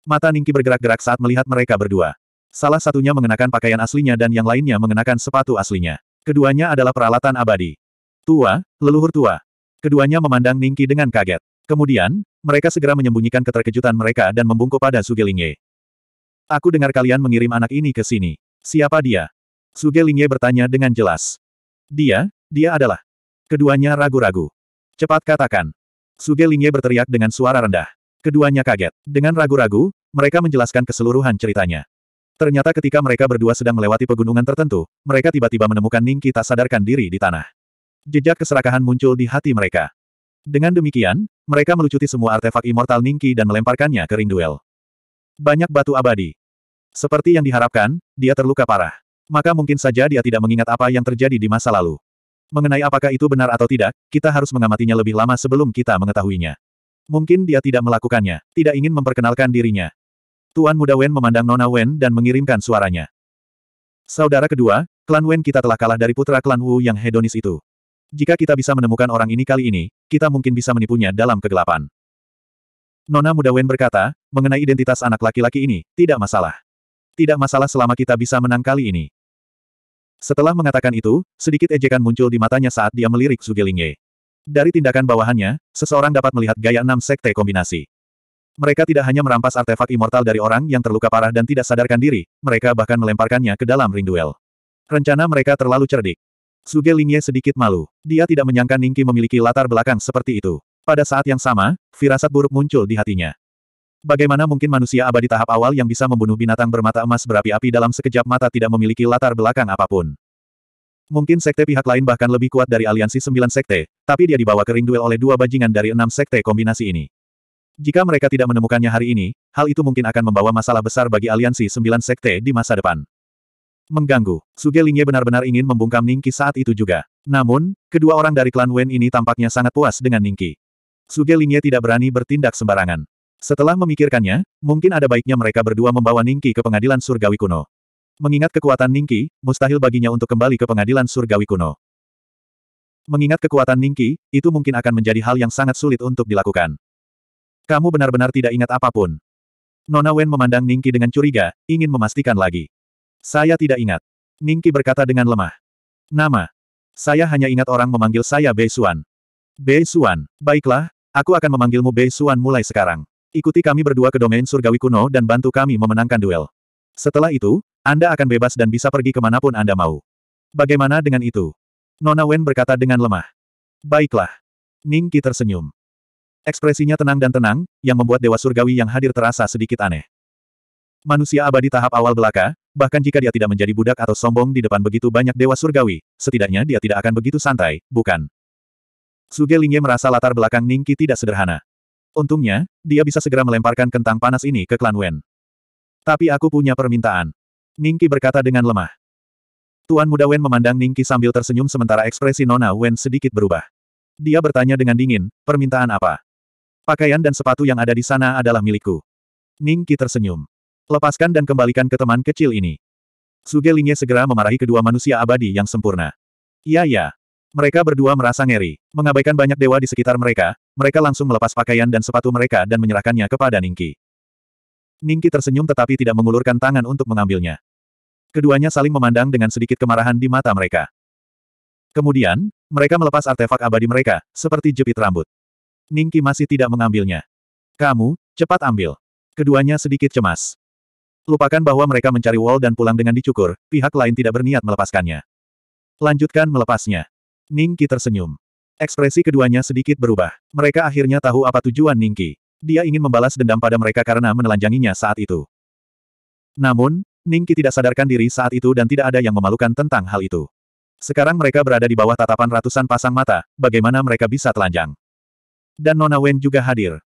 Mata Ningki bergerak-gerak saat melihat mereka berdua. Salah satunya mengenakan pakaian aslinya dan yang lainnya mengenakan sepatu aslinya. Keduanya adalah peralatan abadi. Tua, leluhur tua. Keduanya memandang Ningki dengan kaget. Kemudian, mereka segera menyembunyikan keterkejutan mereka dan membungkuk pada Sugelingye. Aku dengar kalian mengirim anak ini ke sini. Siapa dia? Suge Lingye bertanya dengan jelas. Dia, dia adalah. Keduanya ragu-ragu. Cepat katakan. Suge Lingye berteriak dengan suara rendah. Keduanya kaget. Dengan ragu-ragu, mereka menjelaskan keseluruhan ceritanya. Ternyata ketika mereka berdua sedang melewati pegunungan tertentu, mereka tiba-tiba menemukan Ningki tak sadarkan diri di tanah. Jejak keserakahan muncul di hati mereka. Dengan demikian, mereka melucuti semua artefak immortal Ningki dan melemparkannya ke ring duel. Banyak batu abadi. Seperti yang diharapkan, dia terluka parah. Maka mungkin saja dia tidak mengingat apa yang terjadi di masa lalu. Mengenai apakah itu benar atau tidak, kita harus mengamatinya lebih lama sebelum kita mengetahuinya. Mungkin dia tidak melakukannya, tidak ingin memperkenalkan dirinya. Tuan Muda Wen memandang Nona Wen dan mengirimkan suaranya. Saudara kedua, klan Wen kita telah kalah dari putra klan Wu yang hedonis itu. Jika kita bisa menemukan orang ini kali ini, kita mungkin bisa menipunya dalam kegelapan. Nona Muda Wen berkata, mengenai identitas anak laki-laki ini, tidak masalah. Tidak masalah selama kita bisa menang kali ini. Setelah mengatakan itu, sedikit ejekan muncul di matanya saat dia melirik Sugelingye. Dari tindakan bawahannya, seseorang dapat melihat gaya enam sekte kombinasi. Mereka tidak hanya merampas artefak immortal dari orang yang terluka parah dan tidak sadarkan diri, mereka bahkan melemparkannya ke dalam ring duel. Rencana mereka terlalu cerdik. Suge Lingye sedikit malu. Dia tidak menyangka Ningki memiliki latar belakang seperti itu. Pada saat yang sama, firasat buruk muncul di hatinya. Bagaimana mungkin manusia abadi tahap awal yang bisa membunuh binatang bermata emas berapi-api dalam sekejap mata tidak memiliki latar belakang apapun? Mungkin sekte pihak lain bahkan lebih kuat dari aliansi sembilan sekte, tapi dia dibawa ke ring duel oleh dua bajingan dari enam sekte kombinasi ini. Jika mereka tidak menemukannya hari ini, hal itu mungkin akan membawa masalah besar bagi aliansi sembilan sekte di masa depan. Mengganggu, Suge Lingye benar-benar ingin membungkam Ningki saat itu juga. Namun, kedua orang dari klan Wen ini tampaknya sangat puas dengan Ningki. Suge Lingye tidak berani bertindak sembarangan. Setelah memikirkannya, mungkin ada baiknya mereka berdua membawa Ningki ke pengadilan surgawi kuno. Mengingat kekuatan Ningki, mustahil baginya untuk kembali ke pengadilan surgawi kuno. Mengingat kekuatan Ningki, itu mungkin akan menjadi hal yang sangat sulit untuk dilakukan. Kamu benar-benar tidak ingat apapun. Nona Wen memandang Ningki dengan curiga, ingin memastikan lagi. Saya tidak ingat. Ningki berkata dengan lemah. Nama. Saya hanya ingat orang memanggil saya Bei Suan. Bei Suan, baiklah, aku akan memanggilmu Bei Suan mulai sekarang. Ikuti kami berdua ke domain surgawi kuno dan bantu kami memenangkan duel. Setelah itu, Anda akan bebas dan bisa pergi kemanapun Anda mau. Bagaimana dengan itu? Nona Wen berkata dengan lemah. Baiklah. Ning Qi tersenyum. Ekspresinya tenang dan tenang, yang membuat Dewa Surgawi yang hadir terasa sedikit aneh. Manusia abadi tahap awal belaka, bahkan jika dia tidak menjadi budak atau sombong di depan begitu banyak Dewa Surgawi, setidaknya dia tidak akan begitu santai, bukan? Suge Lingye merasa latar belakang Ning Qi tidak sederhana. Untungnya, dia bisa segera melemparkan kentang panas ini ke klan Wen. Tapi aku punya permintaan. Ningki berkata dengan lemah. Tuan muda Wen memandang Ningki sambil tersenyum sementara ekspresi Nona Wen sedikit berubah. Dia bertanya dengan dingin, permintaan apa? Pakaian dan sepatu yang ada di sana adalah milikku. Ningki tersenyum. Lepaskan dan kembalikan ke teman kecil ini. Suge Lingye segera memarahi kedua manusia abadi yang sempurna. Ya ya, mereka berdua merasa ngeri. Mengabaikan banyak dewa di sekitar mereka, mereka langsung melepas pakaian dan sepatu mereka dan menyerahkannya kepada Ningki. Ningki tersenyum tetapi tidak mengulurkan tangan untuk mengambilnya. Keduanya saling memandang dengan sedikit kemarahan di mata mereka. Kemudian, mereka melepas artefak abadi mereka, seperti jepit rambut. Ningki masih tidak mengambilnya. Kamu, cepat ambil. Keduanya sedikit cemas. Lupakan bahwa mereka mencari Wall dan pulang dengan dicukur, pihak lain tidak berniat melepaskannya. Lanjutkan melepasnya. Ningki tersenyum. Ekspresi keduanya sedikit berubah. Mereka akhirnya tahu apa tujuan Ningki. Dia ingin membalas dendam pada mereka karena menelanjanginya saat itu. Namun, Ningki tidak sadarkan diri saat itu dan tidak ada yang memalukan tentang hal itu. Sekarang mereka berada di bawah tatapan ratusan pasang mata, bagaimana mereka bisa telanjang. Dan Nona Wen juga hadir.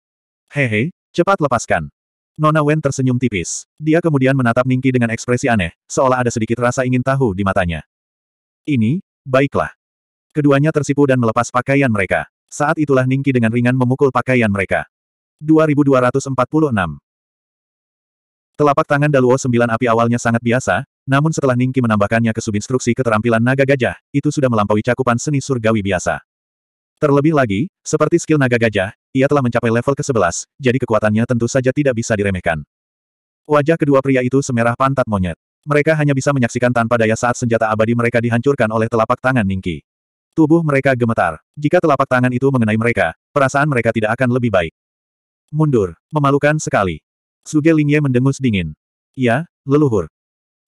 Hehe, cepat lepaskan. Nona Wen tersenyum tipis. Dia kemudian menatap Ningki dengan ekspresi aneh, seolah ada sedikit rasa ingin tahu di matanya. Ini, baiklah. Keduanya tersipu dan melepas pakaian mereka. Saat itulah Ningki dengan ringan memukul pakaian mereka. 2246 Telapak tangan Daluo sembilan api awalnya sangat biasa, namun setelah Ningki menambahkannya ke subinstruksi keterampilan naga gajah, itu sudah melampaui cakupan seni surgawi biasa. Terlebih lagi, seperti skill naga gajah, ia telah mencapai level ke-11, jadi kekuatannya tentu saja tidak bisa diremehkan. Wajah kedua pria itu semerah pantat monyet. Mereka hanya bisa menyaksikan tanpa daya saat senjata abadi mereka dihancurkan oleh telapak tangan Ningki. Tubuh mereka gemetar. Jika telapak tangan itu mengenai mereka, perasaan mereka tidak akan lebih baik. Mundur. Memalukan sekali. Suge Lingye mendengus dingin. Ya, leluhur.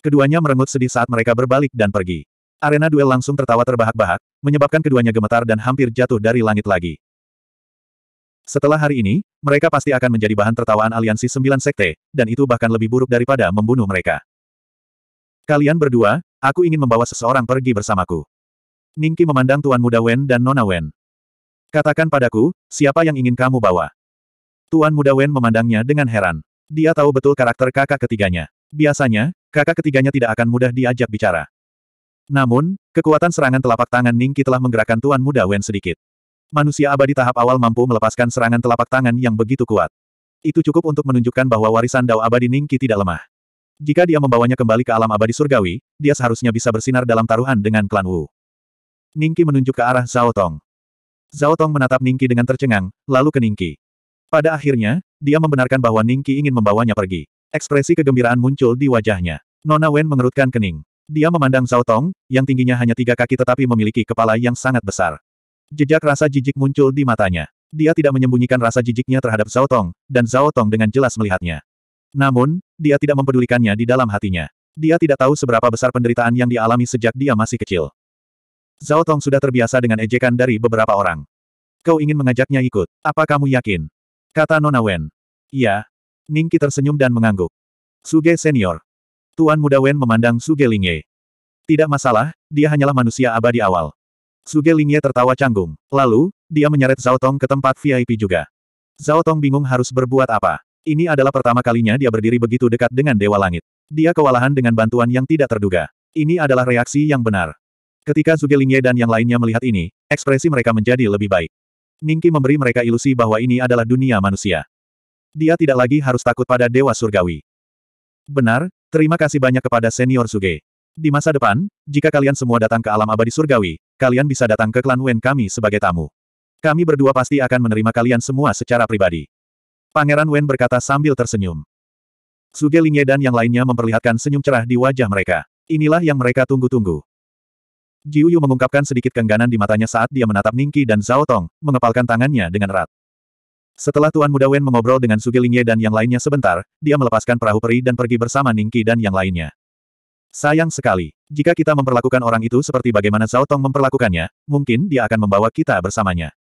Keduanya merengut sedih saat mereka berbalik dan pergi. Arena duel langsung tertawa terbahak-bahak, menyebabkan keduanya gemetar dan hampir jatuh dari langit lagi. Setelah hari ini, mereka pasti akan menjadi bahan tertawaan aliansi sembilan sekte, dan itu bahkan lebih buruk daripada membunuh mereka. Kalian berdua, aku ingin membawa seseorang pergi bersamaku. Ningki memandang Tuan Muda Wen dan Nona Wen. Katakan padaku, siapa yang ingin kamu bawa? Tuan Muda Wen memandangnya dengan heran. Dia tahu betul karakter kakak ketiganya. Biasanya, kakak ketiganya tidak akan mudah diajak bicara. Namun, kekuatan serangan telapak tangan Ningki telah menggerakkan Tuan Muda Wen sedikit. Manusia abadi tahap awal mampu melepaskan serangan telapak tangan yang begitu kuat. Itu cukup untuk menunjukkan bahwa warisan Dao abadi Ningki tidak lemah. Jika dia membawanya kembali ke alam abadi surgawi, dia seharusnya bisa bersinar dalam taruhan dengan klan Wu. Ningki menunjuk ke arah Zhao Tong. Zhao Tong menatap Ningki dengan tercengang, lalu ke Ningki. Pada akhirnya, dia membenarkan bahwa Ningki ingin membawanya pergi. Ekspresi kegembiraan muncul di wajahnya. Nona Wen mengerutkan kening. Dia memandang Zhao Tong, yang tingginya hanya tiga kaki tetapi memiliki kepala yang sangat besar. Jejak rasa jijik muncul di matanya. Dia tidak menyembunyikan rasa jijiknya terhadap Zhao Tong, dan Zhao Tong dengan jelas melihatnya. Namun, dia tidak mempedulikannya di dalam hatinya. Dia tidak tahu seberapa besar penderitaan yang dialami sejak dia masih kecil. Zhao Tong sudah terbiasa dengan ejekan dari beberapa orang. Kau ingin mengajaknya ikut, apa kamu yakin? Kata Nona Wen. Iya. Ningki tersenyum dan mengangguk. Suge senior. Tuan muda Wen memandang Suge Lingye. Tidak masalah, dia hanyalah manusia abadi awal. Suge Lingye tertawa canggung. Lalu, dia menyeret Zhao Tong ke tempat VIP juga. Zhao Tong bingung harus berbuat apa. Ini adalah pertama kalinya dia berdiri begitu dekat dengan Dewa Langit. Dia kewalahan dengan bantuan yang tidak terduga. Ini adalah reaksi yang benar. Ketika Zuge Lingye dan yang lainnya melihat ini, ekspresi mereka menjadi lebih baik. Ningki memberi mereka ilusi bahwa ini adalah dunia manusia. Dia tidak lagi harus takut pada Dewa Surgawi. Benar, terima kasih banyak kepada Senior Zuge. Di masa depan, jika kalian semua datang ke alam abadi surgawi, kalian bisa datang ke klan Wen kami sebagai tamu. Kami berdua pasti akan menerima kalian semua secara pribadi. Pangeran Wen berkata sambil tersenyum. Suge Lingye dan yang lainnya memperlihatkan senyum cerah di wajah mereka. Inilah yang mereka tunggu-tunggu. Jiu Yu mengungkapkan sedikit kengganan di matanya saat dia menatap Ningki dan Zhao Tong, mengepalkan tangannya dengan erat. Setelah Tuan Muda Wen mengobrol dengan Lingye dan yang lainnya sebentar, dia melepaskan perahu peri dan pergi bersama Ningki dan yang lainnya. Sayang sekali. Jika kita memperlakukan orang itu seperti bagaimana Zhao Tong memperlakukannya, mungkin dia akan membawa kita bersamanya.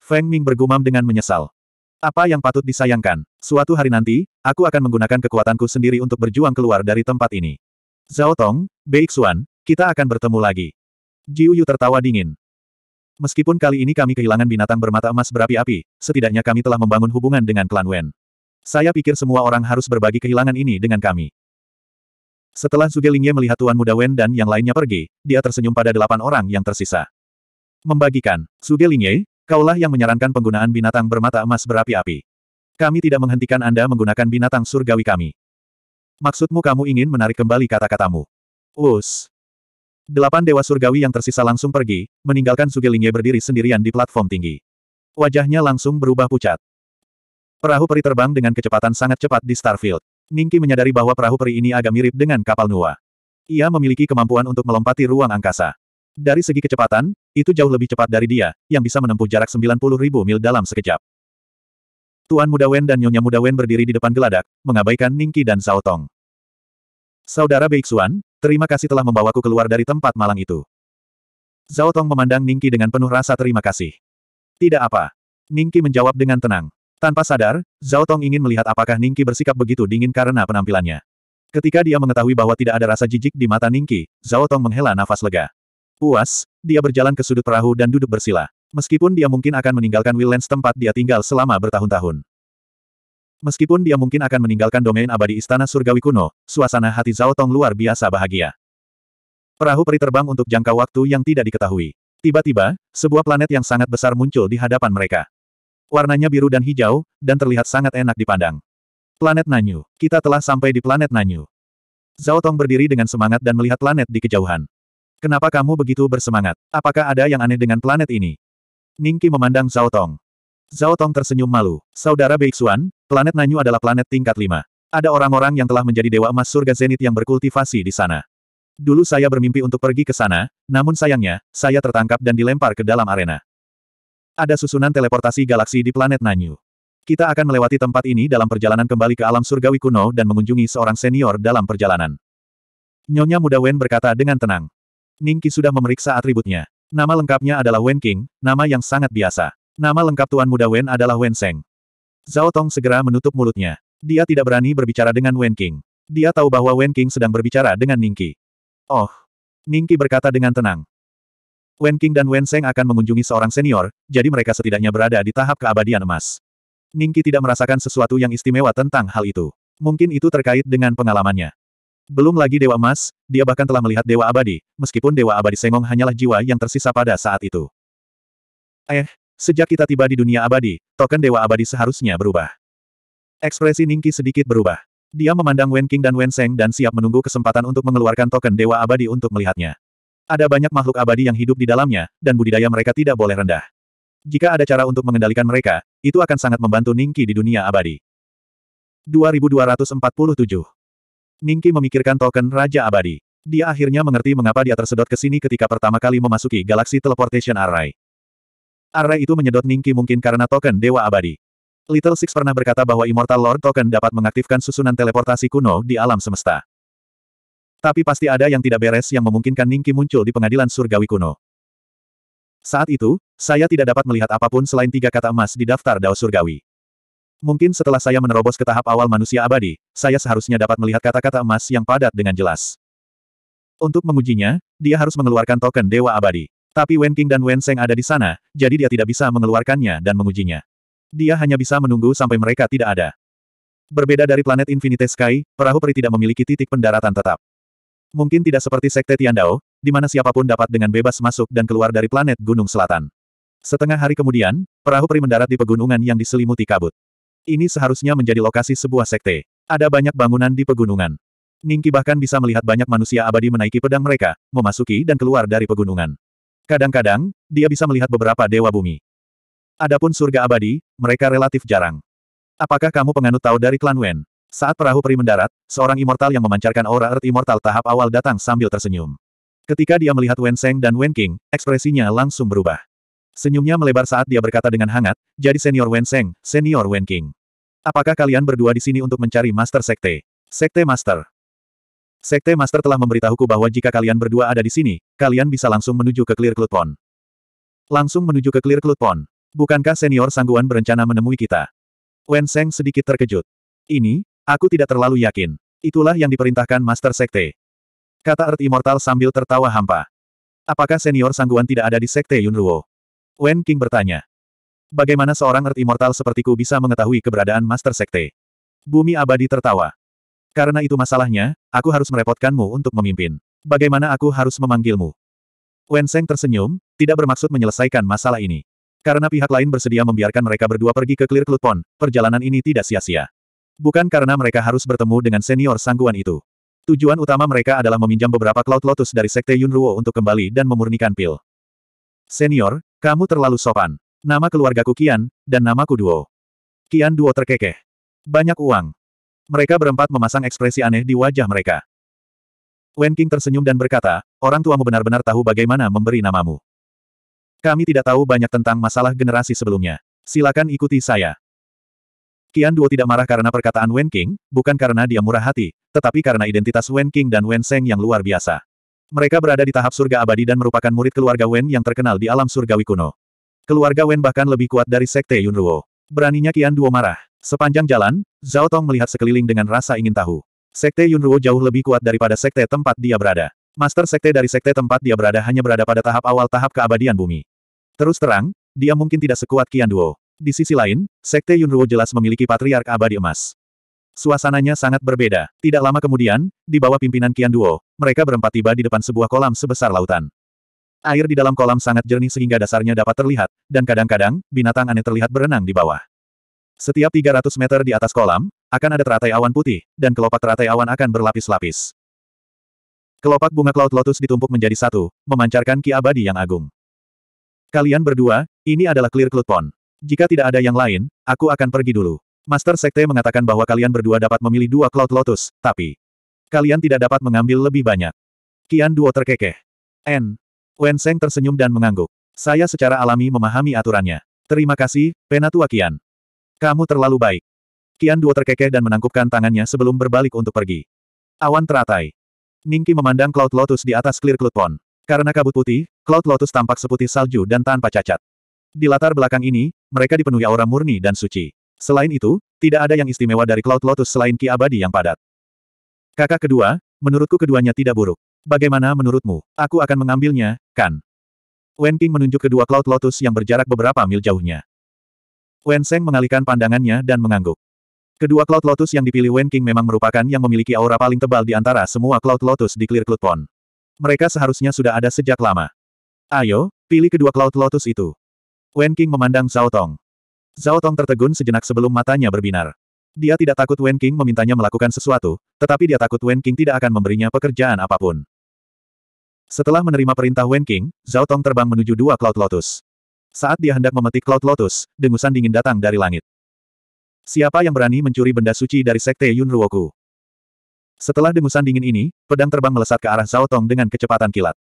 Feng Ming bergumam dengan menyesal. Apa yang patut disayangkan? Suatu hari nanti, aku akan menggunakan kekuatanku sendiri untuk berjuang keluar dari tempat ini. Zhao Tong, Bei Xuan, kita akan bertemu lagi. Jiu Yu tertawa dingin. Meskipun kali ini kami kehilangan binatang bermata emas berapi-api, setidaknya kami telah membangun hubungan dengan klan Wen. Saya pikir semua orang harus berbagi kehilangan ini dengan kami. Setelah Zuge Lingye melihat Tuan Muda Wen dan yang lainnya pergi, dia tersenyum pada delapan orang yang tersisa. Membagikan, Zuge Lingye, kaulah yang menyarankan penggunaan binatang bermata emas berapi-api. Kami tidak menghentikan Anda menggunakan binatang surgawi kami. Maksudmu kamu ingin menarik kembali kata-katamu. Us, Delapan dewa surgawi yang tersisa langsung pergi, meninggalkan Sugelingye berdiri sendirian di platform tinggi. Wajahnya langsung berubah pucat. Perahu peri terbang dengan kecepatan sangat cepat di Starfield. Ningki menyadari bahwa perahu peri ini agak mirip dengan kapal Nua. Ia memiliki kemampuan untuk melompati ruang angkasa. Dari segi kecepatan, itu jauh lebih cepat dari dia, yang bisa menempuh jarak ribu mil dalam sekejap. Tuan Muda Wen dan Nyonya Muda Wen berdiri di depan geladak, mengabaikan Ningki dan Sao Tong. Saudara Beixuan, Terima kasih telah membawaku keluar dari tempat malang itu. Zhao Tong memandang Ningki dengan penuh rasa terima kasih. Tidak apa. Ningki menjawab dengan tenang. Tanpa sadar, Zhao Tong ingin melihat apakah Ningki bersikap begitu dingin karena penampilannya. Ketika dia mengetahui bahwa tidak ada rasa jijik di mata Ningki, Zhao Tong menghela nafas lega. Puas, dia berjalan ke sudut perahu dan duduk bersila. Meskipun dia mungkin akan meninggalkan Willens tempat dia tinggal selama bertahun-tahun. Meskipun dia mungkin akan meninggalkan domain abadi istana surgawi kuno, suasana hati Zhao Tong luar biasa bahagia. Perahu peri terbang untuk jangka waktu yang tidak diketahui. Tiba-tiba, sebuah planet yang sangat besar muncul di hadapan mereka. Warnanya biru dan hijau, dan terlihat sangat enak dipandang. Planet Nanyu. Kita telah sampai di planet Nanyu. Zhao Tong berdiri dengan semangat dan melihat planet di kejauhan. Kenapa kamu begitu bersemangat? Apakah ada yang aneh dengan planet ini? Ningki memandang Zhao Tong. Zhao Tong tersenyum malu. Saudara Beixuan, planet Nanyu adalah planet tingkat lima. Ada orang-orang yang telah menjadi dewa emas surga Zenit yang berkultivasi di sana. Dulu saya bermimpi untuk pergi ke sana, namun sayangnya, saya tertangkap dan dilempar ke dalam arena. Ada susunan teleportasi galaksi di planet Nanyu. Kita akan melewati tempat ini dalam perjalanan kembali ke alam surgawi kuno dan mengunjungi seorang senior dalam perjalanan. Nyonya muda Wen berkata dengan tenang. Ningki sudah memeriksa atributnya. Nama lengkapnya adalah Wen King, nama yang sangat biasa. Nama lengkap Tuan Muda Wen adalah Wen Seng. Zhao Tong segera menutup mulutnya. Dia tidak berani berbicara dengan Wen King. Dia tahu bahwa Wen King sedang berbicara dengan Ning Ningki. Oh. Ning Ningki berkata dengan tenang. Wen King dan Wen Seng akan mengunjungi seorang senior, jadi mereka setidaknya berada di tahap keabadian emas. Ning Ningki tidak merasakan sesuatu yang istimewa tentang hal itu. Mungkin itu terkait dengan pengalamannya. Belum lagi Dewa Emas, dia bahkan telah melihat Dewa Abadi, meskipun Dewa Abadi Sengong hanyalah jiwa yang tersisa pada saat itu. Eh, Sejak kita tiba di dunia abadi, token dewa abadi seharusnya berubah. Ekspresi Ningki sedikit berubah. Dia memandang Wen King dan Wen Seng dan siap menunggu kesempatan untuk mengeluarkan token dewa abadi untuk melihatnya. Ada banyak makhluk abadi yang hidup di dalamnya, dan budidaya mereka tidak boleh rendah. Jika ada cara untuk mengendalikan mereka, itu akan sangat membantu Ningki di dunia abadi. 2247 Ningki memikirkan token Raja Abadi. Dia akhirnya mengerti mengapa dia tersedot ke sini ketika pertama kali memasuki galaksi teleportation array. Array itu menyedot Ningki mungkin karena token Dewa Abadi. Little Six pernah berkata bahwa Immortal Lord Token dapat mengaktifkan susunan teleportasi kuno di alam semesta. Tapi pasti ada yang tidak beres yang memungkinkan Ningki muncul di pengadilan surgawi kuno. Saat itu, saya tidak dapat melihat apapun selain tiga kata emas di daftar Dao Surgawi. Mungkin setelah saya menerobos ke tahap awal manusia abadi, saya seharusnya dapat melihat kata-kata emas yang padat dengan jelas. Untuk mengujinya, dia harus mengeluarkan token Dewa Abadi. Tapi Wen King dan Wen Seng ada di sana, jadi dia tidak bisa mengeluarkannya dan mengujinya. Dia hanya bisa menunggu sampai mereka tidak ada. Berbeda dari planet Infinite Sky, perahu peri tidak memiliki titik pendaratan tetap. Mungkin tidak seperti Sekte Tian Dao, di mana siapapun dapat dengan bebas masuk dan keluar dari planet Gunung Selatan. Setengah hari kemudian, perahu peri mendarat di pegunungan yang diselimuti kabut. Ini seharusnya menjadi lokasi sebuah sekte. Ada banyak bangunan di pegunungan. Ningki bahkan bisa melihat banyak manusia abadi menaiki pedang mereka, memasuki dan keluar dari pegunungan. Kadang-kadang, dia bisa melihat beberapa dewa bumi. Adapun surga abadi, mereka relatif jarang. Apakah kamu penganut tahu dari klan Wen? Saat perahu peri mendarat, seorang immortal yang memancarkan aura Earth Immortal tahap awal datang sambil tersenyum. Ketika dia melihat Wen Seng dan Wen King, ekspresinya langsung berubah. Senyumnya melebar saat dia berkata dengan hangat, jadi senior Wen Seng, senior Wen King. Apakah kalian berdua di sini untuk mencari Master Sekte? Sekte Master, Sekte Master telah memberitahuku bahwa jika kalian berdua ada di sini, kalian bisa langsung menuju ke Clear Cloud Pond. Langsung menuju ke Clear Cloud Pond. Bukankah senior sangguan berencana menemui kita? Wen Seng sedikit terkejut. Ini, aku tidak terlalu yakin. Itulah yang diperintahkan Master Sekte. Kata Earth Immortal sambil tertawa hampa. Apakah senior sangguan tidak ada di Sekte Yunruo? Wen King bertanya. Bagaimana seorang Earth Immortal sepertiku bisa mengetahui keberadaan Master Sekte? Bumi Abadi tertawa. Karena itu masalahnya, aku harus merepotkanmu untuk memimpin. Bagaimana aku harus memanggilmu? Wen Wenseng tersenyum, tidak bermaksud menyelesaikan masalah ini. Karena pihak lain bersedia membiarkan mereka berdua pergi ke Clear Cloud Pond, perjalanan ini tidak sia-sia. Bukan karena mereka harus bertemu dengan senior sangguan itu. Tujuan utama mereka adalah meminjam beberapa Cloud Lotus dari Sekte Yunruo untuk kembali dan memurnikan pil. Senior, kamu terlalu sopan. Nama keluargaku Kian, dan namaku Duo. Kian Duo terkekeh. Banyak uang. Mereka berempat memasang ekspresi aneh di wajah mereka. Wen King tersenyum dan berkata, orang tuamu benar-benar tahu bagaimana memberi namamu. Kami tidak tahu banyak tentang masalah generasi sebelumnya. Silakan ikuti saya. Kian Duo tidak marah karena perkataan Wen King, bukan karena dia murah hati, tetapi karena identitas Wen King dan Wen Seng yang luar biasa. Mereka berada di tahap surga abadi dan merupakan murid keluarga Wen yang terkenal di alam surgawi kuno. Keluarga Wen bahkan lebih kuat dari Sekte Yunruo. Beraninya Kian Duo marah. Sepanjang jalan, Zhao Tong melihat sekeliling dengan rasa ingin tahu. Sekte Yunruo jauh lebih kuat daripada sekte tempat dia berada. Master sekte dari sekte tempat dia berada hanya berada pada tahap awal tahap keabadian bumi. Terus terang, dia mungkin tidak sekuat Qian Duo. Di sisi lain, sekte Yunruo jelas memiliki patriark abadi emas. Suasananya sangat berbeda. Tidak lama kemudian, di bawah pimpinan Qian Duo, mereka berempat tiba di depan sebuah kolam sebesar lautan. Air di dalam kolam sangat jernih sehingga dasarnya dapat terlihat, dan kadang-kadang, binatang aneh terlihat berenang di bawah. Setiap 300 meter di atas kolam, akan ada teratai awan putih, dan kelopak teratai awan akan berlapis-lapis. Kelopak bunga Cloud Lotus ditumpuk menjadi satu, memancarkan ki abadi yang agung. Kalian berdua, ini adalah Clear Cloud Pond. Jika tidak ada yang lain, aku akan pergi dulu. Master Sekte mengatakan bahwa kalian berdua dapat memilih dua Cloud Lotus, tapi... Kalian tidak dapat mengambil lebih banyak. Kian Duo terkekeh. N. Wen Seng tersenyum dan mengangguk. Saya secara alami memahami aturannya. Terima kasih, Penatua Kian. Kamu terlalu baik. Kian Duo terkekeh dan menangkupkan tangannya sebelum berbalik untuk pergi. Awan teratai. Ningki memandang Cloud Lotus di atas Clear Cloud Pond. Karena kabut putih, Cloud Lotus tampak seputih salju dan tanpa cacat. Di latar belakang ini, mereka dipenuhi aura murni dan suci. Selain itu, tidak ada yang istimewa dari Cloud Lotus selain ki abadi yang padat. Kakak kedua, menurutku keduanya tidak buruk. Bagaimana menurutmu? Aku akan mengambilnya, kan? Wen King menunjuk kedua Cloud Lotus yang berjarak beberapa mil jauhnya. Wen Seng mengalihkan pandangannya dan mengangguk. Kedua Cloud Lotus yang dipilih Wen King memang merupakan yang memiliki aura paling tebal di antara semua Cloud Lotus di Clear Cloud Pond. Mereka seharusnya sudah ada sejak lama. Ayo, pilih kedua Cloud Lotus itu. Wen King memandang Zhao Tong. Zhao Tong tertegun sejenak sebelum matanya berbinar. Dia tidak takut Wen King memintanya melakukan sesuatu, tetapi dia takut Wen King tidak akan memberinya pekerjaan apapun. Setelah menerima perintah Wen King, Zhao Tong terbang menuju dua Cloud Lotus. Saat dia hendak memetik Cloud Lotus, dengusan dingin datang dari langit. Siapa yang berani mencuri benda suci dari Sekte Yun Setelah dengusan dingin ini, pedang terbang melesat ke arah Zhao Tong dengan kecepatan kilat.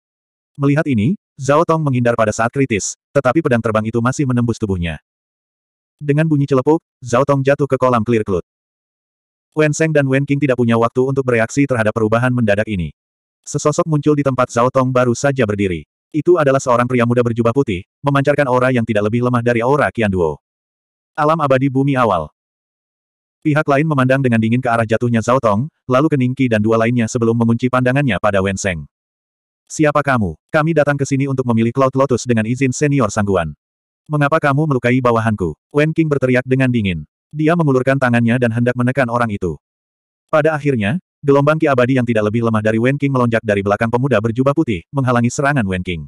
Melihat ini, Zhao Tong menghindar pada saat kritis, tetapi pedang terbang itu masih menembus tubuhnya. Dengan bunyi celepuk, Zhao Tong jatuh ke kolam clear cloud. Wen Seng dan Wen King tidak punya waktu untuk bereaksi terhadap perubahan mendadak ini. Sesosok muncul di tempat Zhao Tong baru saja berdiri. Itu adalah seorang pria muda berjubah putih, memancarkan aura yang tidak lebih lemah dari aura Qian Duo. Alam abadi bumi awal. Pihak lain memandang dengan dingin ke arah jatuhnya Zhao Tong, lalu ke Ningqi dan dua lainnya sebelum mengunci pandangannya pada Wen Seng. Siapa kamu? Kami datang ke sini untuk memilih Cloud Lotus dengan izin senior sangguan. Mengapa kamu melukai bawahanku? Wen King berteriak dengan dingin. Dia mengulurkan tangannya dan hendak menekan orang itu. Pada akhirnya, Gelombang ki abadi yang tidak lebih lemah dari Wen King melonjak dari belakang pemuda berjubah putih, menghalangi serangan Wen King.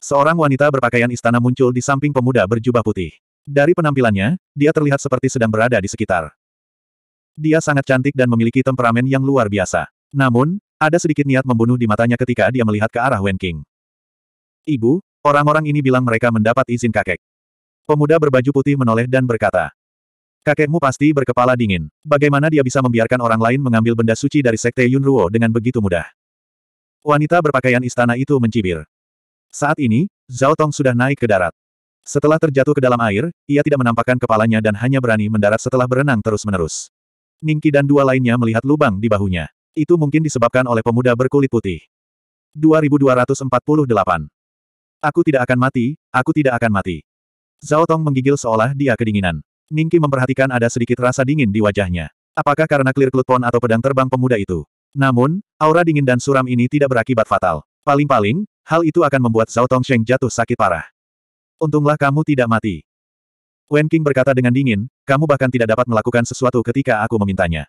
Seorang wanita berpakaian istana muncul di samping pemuda berjubah putih. Dari penampilannya, dia terlihat seperti sedang berada di sekitar. Dia sangat cantik dan memiliki temperamen yang luar biasa. Namun, ada sedikit niat membunuh di matanya ketika dia melihat ke arah Wen King. Ibu, orang-orang ini bilang mereka mendapat izin kakek. Pemuda berbaju putih menoleh dan berkata, Kakekmu pasti berkepala dingin. Bagaimana dia bisa membiarkan orang lain mengambil benda suci dari Sekte Yunruo dengan begitu mudah? Wanita berpakaian istana itu mencibir. Saat ini, Zhao Tong sudah naik ke darat. Setelah terjatuh ke dalam air, ia tidak menampakkan kepalanya dan hanya berani mendarat setelah berenang terus-menerus. Ningki dan dua lainnya melihat lubang di bahunya. Itu mungkin disebabkan oleh pemuda berkulit putih. 2248 Aku tidak akan mati, aku tidak akan mati. Zhao Tong menggigil seolah dia kedinginan. Ningki memperhatikan ada sedikit rasa dingin di wajahnya. Apakah karena clear clutpon atau pedang terbang pemuda itu? Namun, aura dingin dan suram ini tidak berakibat fatal. Paling-paling, hal itu akan membuat Zhao Tongsheng jatuh sakit parah. Untunglah kamu tidak mati. Wen King berkata dengan dingin, kamu bahkan tidak dapat melakukan sesuatu ketika aku memintanya.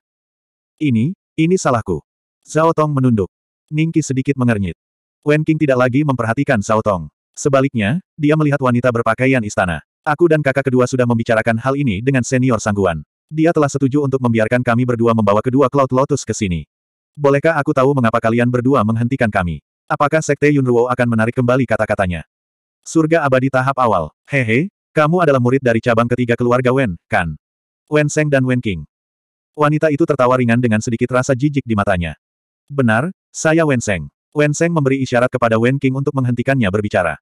Ini, ini salahku. Zhao Tong menunduk. Ningki sedikit mengernyit. Wen King tidak lagi memperhatikan Zhao Tong. Sebaliknya, dia melihat wanita berpakaian istana. Aku dan kakak kedua sudah membicarakan hal ini dengan senior sangguan. Dia telah setuju untuk membiarkan kami berdua membawa kedua Cloud Lotus ke sini. Bolehkah aku tahu mengapa kalian berdua menghentikan kami? Apakah Sekte Yunruo akan menarik kembali kata-katanya? Surga abadi tahap awal. Hehe, kamu adalah murid dari cabang ketiga keluarga Wen, kan? Wen Seng dan Wen King. Wanita itu tertawa ringan dengan sedikit rasa jijik di matanya. Benar, saya Wen Seng. Wen Seng memberi isyarat kepada Wen King untuk menghentikannya berbicara.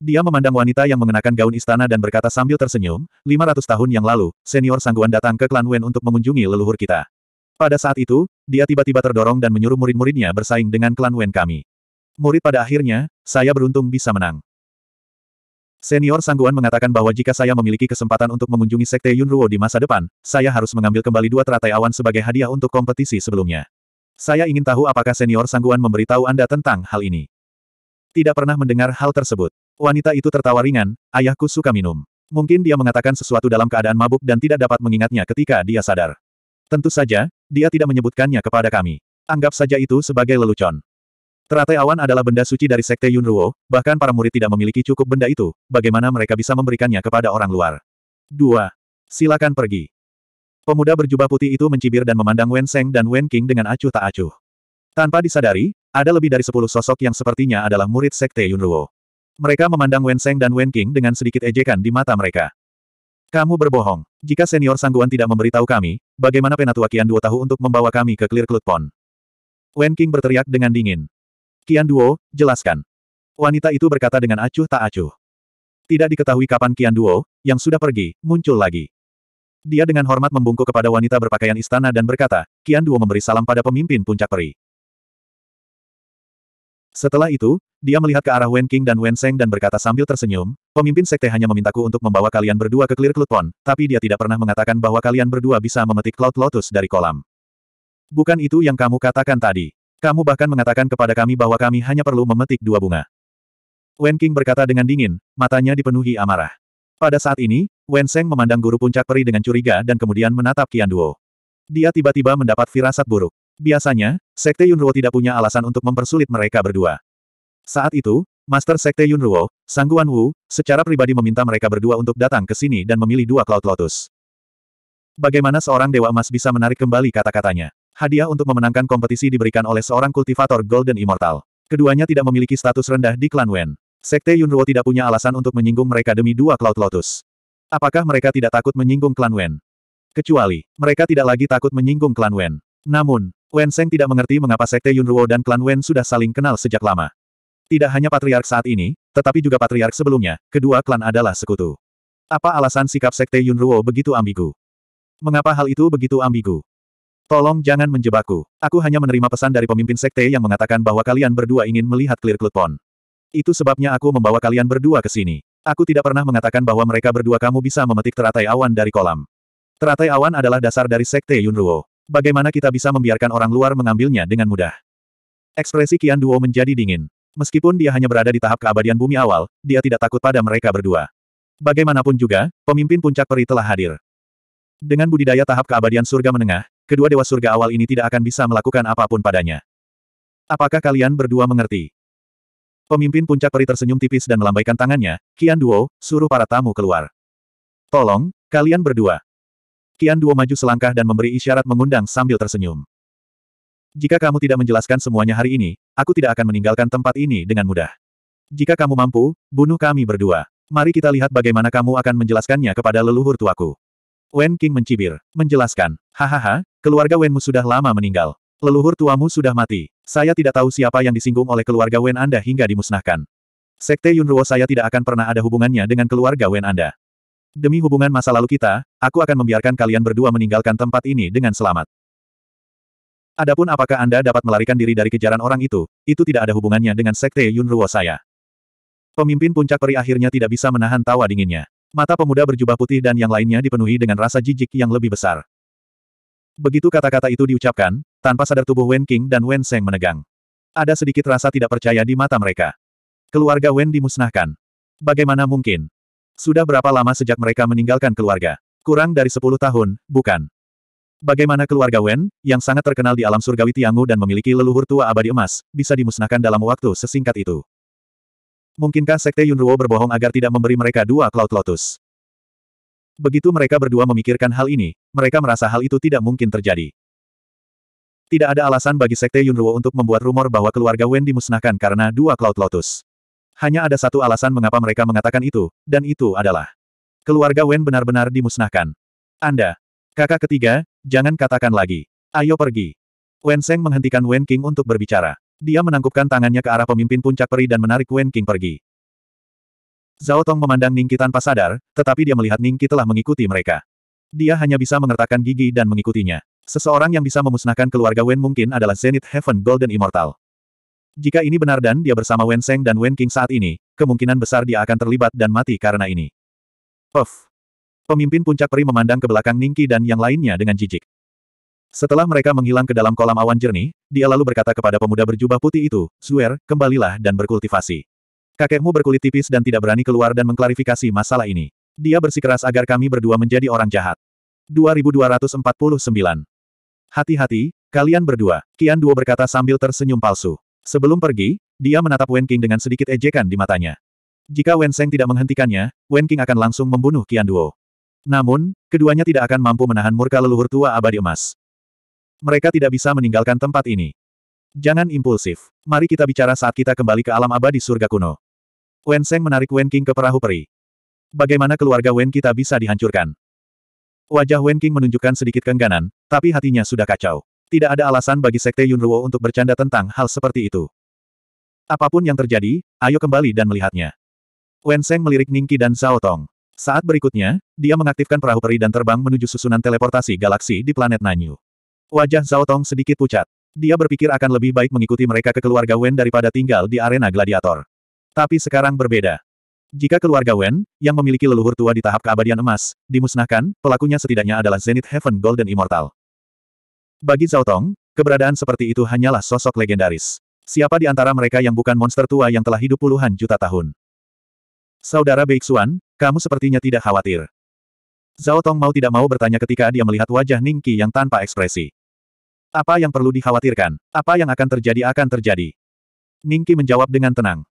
Dia memandang wanita yang mengenakan gaun istana dan berkata sambil tersenyum, 500 tahun yang lalu, senior sangguan datang ke klan Wen untuk mengunjungi leluhur kita. Pada saat itu, dia tiba-tiba terdorong dan menyuruh murid-muridnya bersaing dengan klan Wen kami. Murid pada akhirnya, saya beruntung bisa menang. Senior Sangguan mengatakan bahwa jika saya memiliki kesempatan untuk mengunjungi Sekte Yunruo di masa depan, saya harus mengambil kembali dua teratai awan sebagai hadiah untuk kompetisi sebelumnya. Saya ingin tahu apakah senior Sangguan memberitahu Anda tentang hal ini. Tidak pernah mendengar hal tersebut. Wanita itu tertawa ringan, ayahku suka minum. Mungkin dia mengatakan sesuatu dalam keadaan mabuk dan tidak dapat mengingatnya ketika dia sadar. Tentu saja, dia tidak menyebutkannya kepada kami. Anggap saja itu sebagai lelucon. Teratai awan adalah benda suci dari Sekte Yunruo, bahkan para murid tidak memiliki cukup benda itu, bagaimana mereka bisa memberikannya kepada orang luar. 2. Silakan pergi. Pemuda berjubah putih itu mencibir dan memandang Wen Seng dan Wen King dengan acuh tak acuh. Tanpa disadari, ada lebih dari sepuluh sosok yang sepertinya adalah murid Sekte Yunruo. Mereka memandang Wen Seng dan Wen King dengan sedikit ejekan di mata mereka. Kamu berbohong. Jika senior Sangguan tidak memberitahu kami, bagaimana penatua Kian Duo tahu untuk membawa kami ke Clear Cloud Pond? Wen King berteriak dengan dingin. Kian Duo, jelaskan. Wanita itu berkata dengan acuh tak acuh. Tidak diketahui kapan Kian Duo, yang sudah pergi, muncul lagi. Dia dengan hormat membungkuk kepada wanita berpakaian istana dan berkata, Kian Duo memberi salam pada pemimpin puncak peri. Setelah itu, dia melihat ke arah Wen King dan Wen Seng dan berkata sambil tersenyum, pemimpin sekte hanya memintaku untuk membawa kalian berdua ke Clear Cloud Pond, tapi dia tidak pernah mengatakan bahwa kalian berdua bisa memetik Cloud Lotus dari kolam. Bukan itu yang kamu katakan tadi. Kamu bahkan mengatakan kepada kami bahwa kami hanya perlu memetik dua bunga. Wen King berkata dengan dingin, matanya dipenuhi amarah. Pada saat ini, Wen Seng memandang guru puncak peri dengan curiga dan kemudian menatap Qian Duo. Dia tiba-tiba mendapat firasat buruk. Biasanya, Sekte Yunruo tidak punya alasan untuk mempersulit mereka berdua. Saat itu, Master Sekte Yunruo, Sangguan Wu, secara pribadi meminta mereka berdua untuk datang ke sini dan memilih dua Cloud Lotus. Bagaimana seorang Dewa Emas bisa menarik kembali kata-katanya? Hadiah untuk memenangkan kompetisi diberikan oleh seorang kultivator Golden Immortal. Keduanya tidak memiliki status rendah di klan Wen. Sekte Yunruo tidak punya alasan untuk menyinggung mereka demi dua Cloud Lotus. Apakah mereka tidak takut menyinggung klan Wen? Kecuali, mereka tidak lagi takut menyinggung klan Wen. Namun, Wen Seng tidak mengerti mengapa Sekte Yunruo dan klan Wen sudah saling kenal sejak lama. Tidak hanya patriark saat ini, tetapi juga patriark sebelumnya, kedua klan adalah sekutu. Apa alasan sikap Sekte Yunruo begitu ambigu? Mengapa hal itu begitu ambigu? Tolong jangan menjebakku. Aku hanya menerima pesan dari pemimpin sekte yang mengatakan bahwa kalian berdua ingin melihat Clear Cloud Pond. Itu sebabnya aku membawa kalian berdua ke sini. Aku tidak pernah mengatakan bahwa mereka berdua kamu bisa memetik teratai awan dari kolam. Teratai awan adalah dasar dari sekte Yunruo. Bagaimana kita bisa membiarkan orang luar mengambilnya dengan mudah? Ekspresi Qian Duo menjadi dingin. Meskipun dia hanya berada di tahap keabadian bumi awal, dia tidak takut pada mereka berdua. Bagaimanapun juga, pemimpin puncak peri telah hadir. Dengan budidaya tahap keabadian surga menengah, kedua dewa surga awal ini tidak akan bisa melakukan apapun padanya. Apakah kalian berdua mengerti? Pemimpin puncak peri tersenyum tipis dan melambaikan tangannya, Kian Duo, suruh para tamu keluar. Tolong, kalian berdua. Kian Duo maju selangkah dan memberi isyarat mengundang sambil tersenyum. Jika kamu tidak menjelaskan semuanya hari ini, aku tidak akan meninggalkan tempat ini dengan mudah. Jika kamu mampu, bunuh kami berdua. Mari kita lihat bagaimana kamu akan menjelaskannya kepada leluhur tuaku. Wen King mencibir, menjelaskan. Hahaha, keluarga Wenmu sudah lama meninggal. Leluhur tuamu sudah mati. Saya tidak tahu siapa yang disinggung oleh keluarga Wen Anda hingga dimusnahkan. Sekte Yunruo saya tidak akan pernah ada hubungannya dengan keluarga Wen Anda. Demi hubungan masa lalu kita, aku akan membiarkan kalian berdua meninggalkan tempat ini dengan selamat. Adapun apakah Anda dapat melarikan diri dari kejaran orang itu, itu tidak ada hubungannya dengan Sekte Yunruo saya. Pemimpin puncak peri akhirnya tidak bisa menahan tawa dinginnya. Mata pemuda berjubah putih dan yang lainnya dipenuhi dengan rasa jijik yang lebih besar. Begitu kata-kata itu diucapkan, tanpa sadar tubuh Wen King dan Wen Seng menegang. Ada sedikit rasa tidak percaya di mata mereka. Keluarga Wen dimusnahkan. Bagaimana mungkin? Sudah berapa lama sejak mereka meninggalkan keluarga? Kurang dari sepuluh tahun, bukan? Bagaimana keluarga Wen, yang sangat terkenal di alam surgawi Tiangu dan memiliki leluhur tua abadi emas, bisa dimusnahkan dalam waktu sesingkat itu? Mungkinkah Sekte Yunruo berbohong agar tidak memberi mereka dua Cloud Lotus? Begitu mereka berdua memikirkan hal ini, mereka merasa hal itu tidak mungkin terjadi. Tidak ada alasan bagi Sekte Yunruo untuk membuat rumor bahwa keluarga Wen dimusnahkan karena dua Cloud Lotus. Hanya ada satu alasan mengapa mereka mengatakan itu, dan itu adalah keluarga Wen benar-benar dimusnahkan. Anda, kakak ketiga, jangan katakan lagi. Ayo pergi. Wen Seng menghentikan Wen King untuk berbicara. Dia menangkupkan tangannya ke arah pemimpin puncak peri dan menarik Wen King pergi. Zhao Tong memandang Ningki tanpa sadar, tetapi dia melihat Ningki telah mengikuti mereka. Dia hanya bisa mengertakkan gigi dan mengikutinya. Seseorang yang bisa memusnahkan keluarga Wen mungkin adalah Zenith Heaven Golden Immortal. Jika ini benar dan dia bersama Wen Seng dan Wen King saat ini, kemungkinan besar dia akan terlibat dan mati karena ini. Puff. Pemimpin puncak peri memandang ke belakang Ningki dan yang lainnya dengan jijik. Setelah mereka menghilang ke dalam kolam awan jernih, dia lalu berkata kepada pemuda berjubah putih itu, Su'er, kembalilah dan berkultivasi. Kakekmu berkulit tipis dan tidak berani keluar dan mengklarifikasi masalah ini. Dia bersikeras agar kami berdua menjadi orang jahat. 2249. Hati-hati, kalian berdua, Kian Duo berkata sambil tersenyum palsu. Sebelum pergi, dia menatap Wen King dengan sedikit ejekan di matanya. Jika Wen Seng tidak menghentikannya, Wen King akan langsung membunuh Qian Duo. Namun, keduanya tidak akan mampu menahan murka leluhur tua abadi emas. Mereka tidak bisa meninggalkan tempat ini. Jangan impulsif. Mari kita bicara saat kita kembali ke alam abadi surga kuno. Wen Seng menarik Wen King ke perahu peri. Bagaimana keluarga Wen kita bisa dihancurkan? Wajah Wen King menunjukkan sedikit kengganan, tapi hatinya sudah kacau. Tidak ada alasan bagi Sekte Yunruo untuk bercanda tentang hal seperti itu. Apapun yang terjadi, ayo kembali dan melihatnya. Wen Sheng melirik Ningki dan Zhao Tong. Saat berikutnya, dia mengaktifkan perahu peri dan terbang menuju susunan teleportasi galaksi di planet Nanyu. Wajah Zhao Tong sedikit pucat. Dia berpikir akan lebih baik mengikuti mereka ke keluarga Wen daripada tinggal di arena gladiator. Tapi sekarang berbeda. Jika keluarga Wen, yang memiliki leluhur tua di tahap keabadian emas, dimusnahkan, pelakunya setidaknya adalah Zenith Heaven Golden Immortal. Bagi Zhao Tong, keberadaan seperti itu hanyalah sosok legendaris. Siapa di antara mereka yang bukan monster tua yang telah hidup puluhan juta tahun? Saudara Beixuan, kamu sepertinya tidak khawatir. Zhao Tong mau tidak mau bertanya ketika dia melihat wajah Ningqi yang tanpa ekspresi. Apa yang perlu dikhawatirkan? Apa yang akan terjadi akan terjadi. Ningqi menjawab dengan tenang.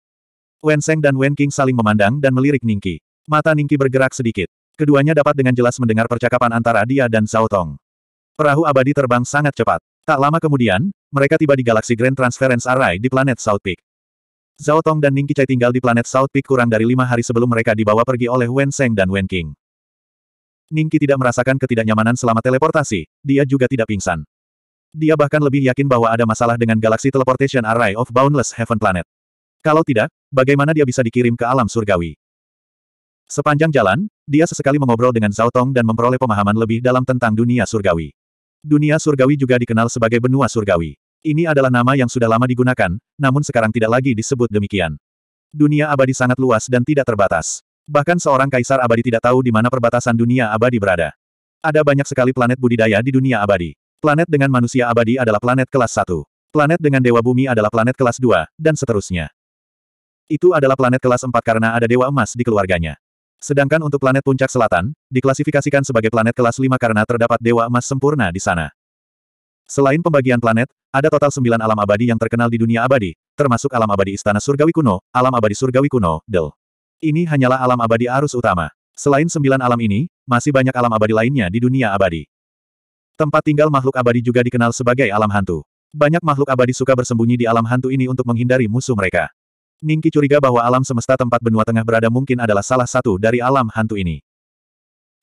Wen Seng dan Wen King saling memandang dan melirik Ningqi. Mata Ningqi bergerak sedikit. Keduanya dapat dengan jelas mendengar percakapan antara dia dan Zhao Tong. Perahu abadi terbang sangat cepat. Tak lama kemudian, mereka tiba di galaksi Grand Transference Array di planet South Peak. Zhao Tong dan Ning Qichai tinggal di planet South Peak kurang dari lima hari sebelum mereka dibawa pergi oleh Wen Seng dan Wen King. Ning tidak merasakan ketidaknyamanan selama teleportasi, dia juga tidak pingsan. Dia bahkan lebih yakin bahwa ada masalah dengan galaksi teleportation Array of Boundless Heaven Planet. Kalau tidak, bagaimana dia bisa dikirim ke alam surgawi? Sepanjang jalan, dia sesekali mengobrol dengan Zhao Tong dan memperoleh pemahaman lebih dalam tentang dunia surgawi. Dunia surgawi juga dikenal sebagai benua surgawi. Ini adalah nama yang sudah lama digunakan, namun sekarang tidak lagi disebut demikian. Dunia abadi sangat luas dan tidak terbatas. Bahkan seorang kaisar abadi tidak tahu di mana perbatasan dunia abadi berada. Ada banyak sekali planet budidaya di dunia abadi. Planet dengan manusia abadi adalah planet kelas 1. Planet dengan dewa bumi adalah planet kelas 2, dan seterusnya. Itu adalah planet kelas 4 karena ada dewa emas di keluarganya. Sedangkan untuk planet puncak selatan, diklasifikasikan sebagai planet kelas 5 karena terdapat dewa emas sempurna di sana. Selain pembagian planet, ada total 9 alam abadi yang terkenal di dunia abadi, termasuk alam abadi Istana Surgawi Kuno, alam abadi Surgawi Kuno, Del. Ini hanyalah alam abadi arus utama. Selain 9 alam ini, masih banyak alam abadi lainnya di dunia abadi. Tempat tinggal makhluk abadi juga dikenal sebagai alam hantu. Banyak makhluk abadi suka bersembunyi di alam hantu ini untuk menghindari musuh mereka. Ningki curiga bahwa alam semesta tempat benua tengah berada mungkin adalah salah satu dari alam hantu ini.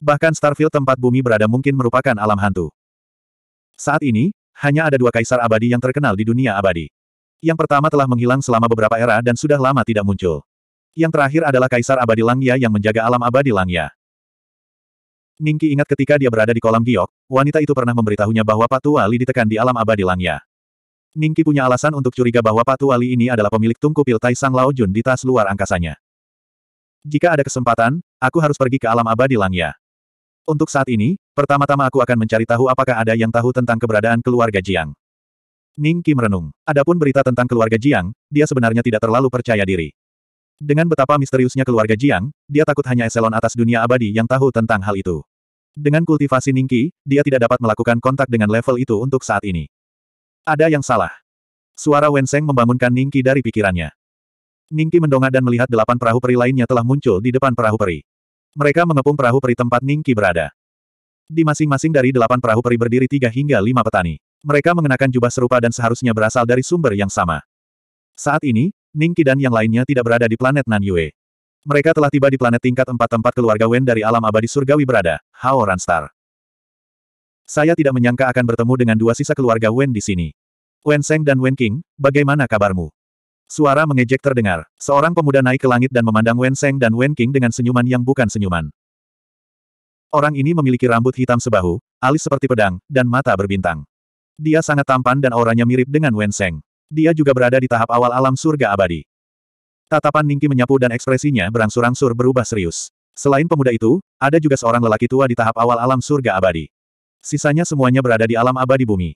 Bahkan Starfield tempat bumi berada mungkin merupakan alam hantu. Saat ini, hanya ada dua kaisar abadi yang terkenal di dunia abadi. Yang pertama telah menghilang selama beberapa era dan sudah lama tidak muncul. Yang terakhir adalah Kaisar Abadi Langya yang menjaga alam abadi Langya. Ningki ingat ketika dia berada di kolam giok, wanita itu pernah memberitahunya bahwa Patua Li ditekan di alam abadi Langya. Ningki punya alasan untuk curiga bahwa Patu Wali ini adalah pemilik tungku pil Tai Sang Lao Jun di tas luar angkasanya. Jika ada kesempatan, aku harus pergi ke alam abadi Langya. Untuk saat ini, pertama-tama aku akan mencari tahu apakah ada yang tahu tentang keberadaan keluarga Jiang. Ning Kim merenung. Adapun berita tentang keluarga Jiang, dia sebenarnya tidak terlalu percaya diri. Dengan betapa misteriusnya keluarga Jiang, dia takut hanya eselon atas dunia abadi yang tahu tentang hal itu. Dengan kultivasi Ningki, dia tidak dapat melakukan kontak dengan level itu untuk saat ini. Ada yang salah. Suara Wenseng membangunkan Ningki dari pikirannya. Ningki mendongak dan melihat delapan perahu peri lainnya telah muncul di depan perahu peri. Mereka mengepung perahu peri tempat Ningki berada. Di masing-masing dari delapan perahu peri berdiri tiga hingga lima petani. Mereka mengenakan jubah serupa dan seharusnya berasal dari sumber yang sama. Saat ini, Ningki dan yang lainnya tidak berada di planet Nan Yue. Mereka telah tiba di planet tingkat empat tempat keluarga Wen dari alam abadi surgawi berada, Hao Ranstar. Saya tidak menyangka akan bertemu dengan dua sisa keluarga Wen di sini. Wen Seng dan Wen King, bagaimana kabarmu? Suara mengejek terdengar. Seorang pemuda naik ke langit dan memandang Wen Seng dan Wen King dengan senyuman yang bukan senyuman. Orang ini memiliki rambut hitam sebahu, alis seperti pedang, dan mata berbintang. Dia sangat tampan dan auranya mirip dengan Wen Seng. Dia juga berada di tahap awal alam surga abadi. Tatapan Ningki menyapu dan ekspresinya berangsur-angsur berubah serius. Selain pemuda itu, ada juga seorang lelaki tua di tahap awal alam surga abadi. Sisanya semuanya berada di alam abadi bumi.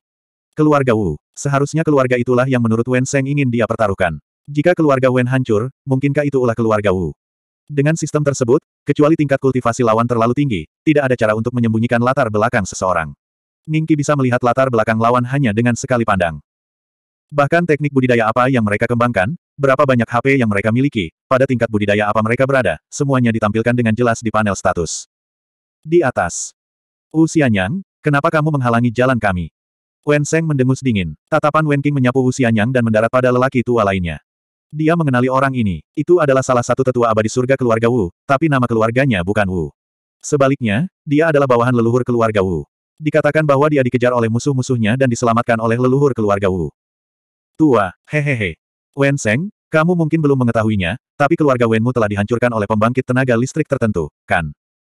Keluarga Wu. Seharusnya keluarga itulah yang menurut Wen Seng ingin dia pertaruhkan. Jika keluarga Wen hancur, mungkinkah itu ulah keluarga Wu? Dengan sistem tersebut, kecuali tingkat kultivasi lawan terlalu tinggi, tidak ada cara untuk menyembunyikan latar belakang seseorang. Ningki bisa melihat latar belakang lawan hanya dengan sekali pandang. Bahkan teknik budidaya apa yang mereka kembangkan, berapa banyak HP yang mereka miliki, pada tingkat budidaya apa mereka berada, semuanya ditampilkan dengan jelas di panel status. Di atas. Usianya. Kenapa kamu menghalangi jalan kami? Wen Seng mendengus dingin. Tatapan Wen King menyapu usia Yang dan mendarat pada lelaki tua lainnya. Dia mengenali orang ini. Itu adalah salah satu tetua abadi surga keluarga Wu, tapi nama keluarganya bukan Wu. Sebaliknya, dia adalah bawahan leluhur keluarga Wu. Dikatakan bahwa dia dikejar oleh musuh-musuhnya dan diselamatkan oleh leluhur keluarga Wu. Tua, hehehe. Wen Seng, kamu mungkin belum mengetahuinya, tapi keluarga Wenmu telah dihancurkan oleh pembangkit tenaga listrik tertentu, kan?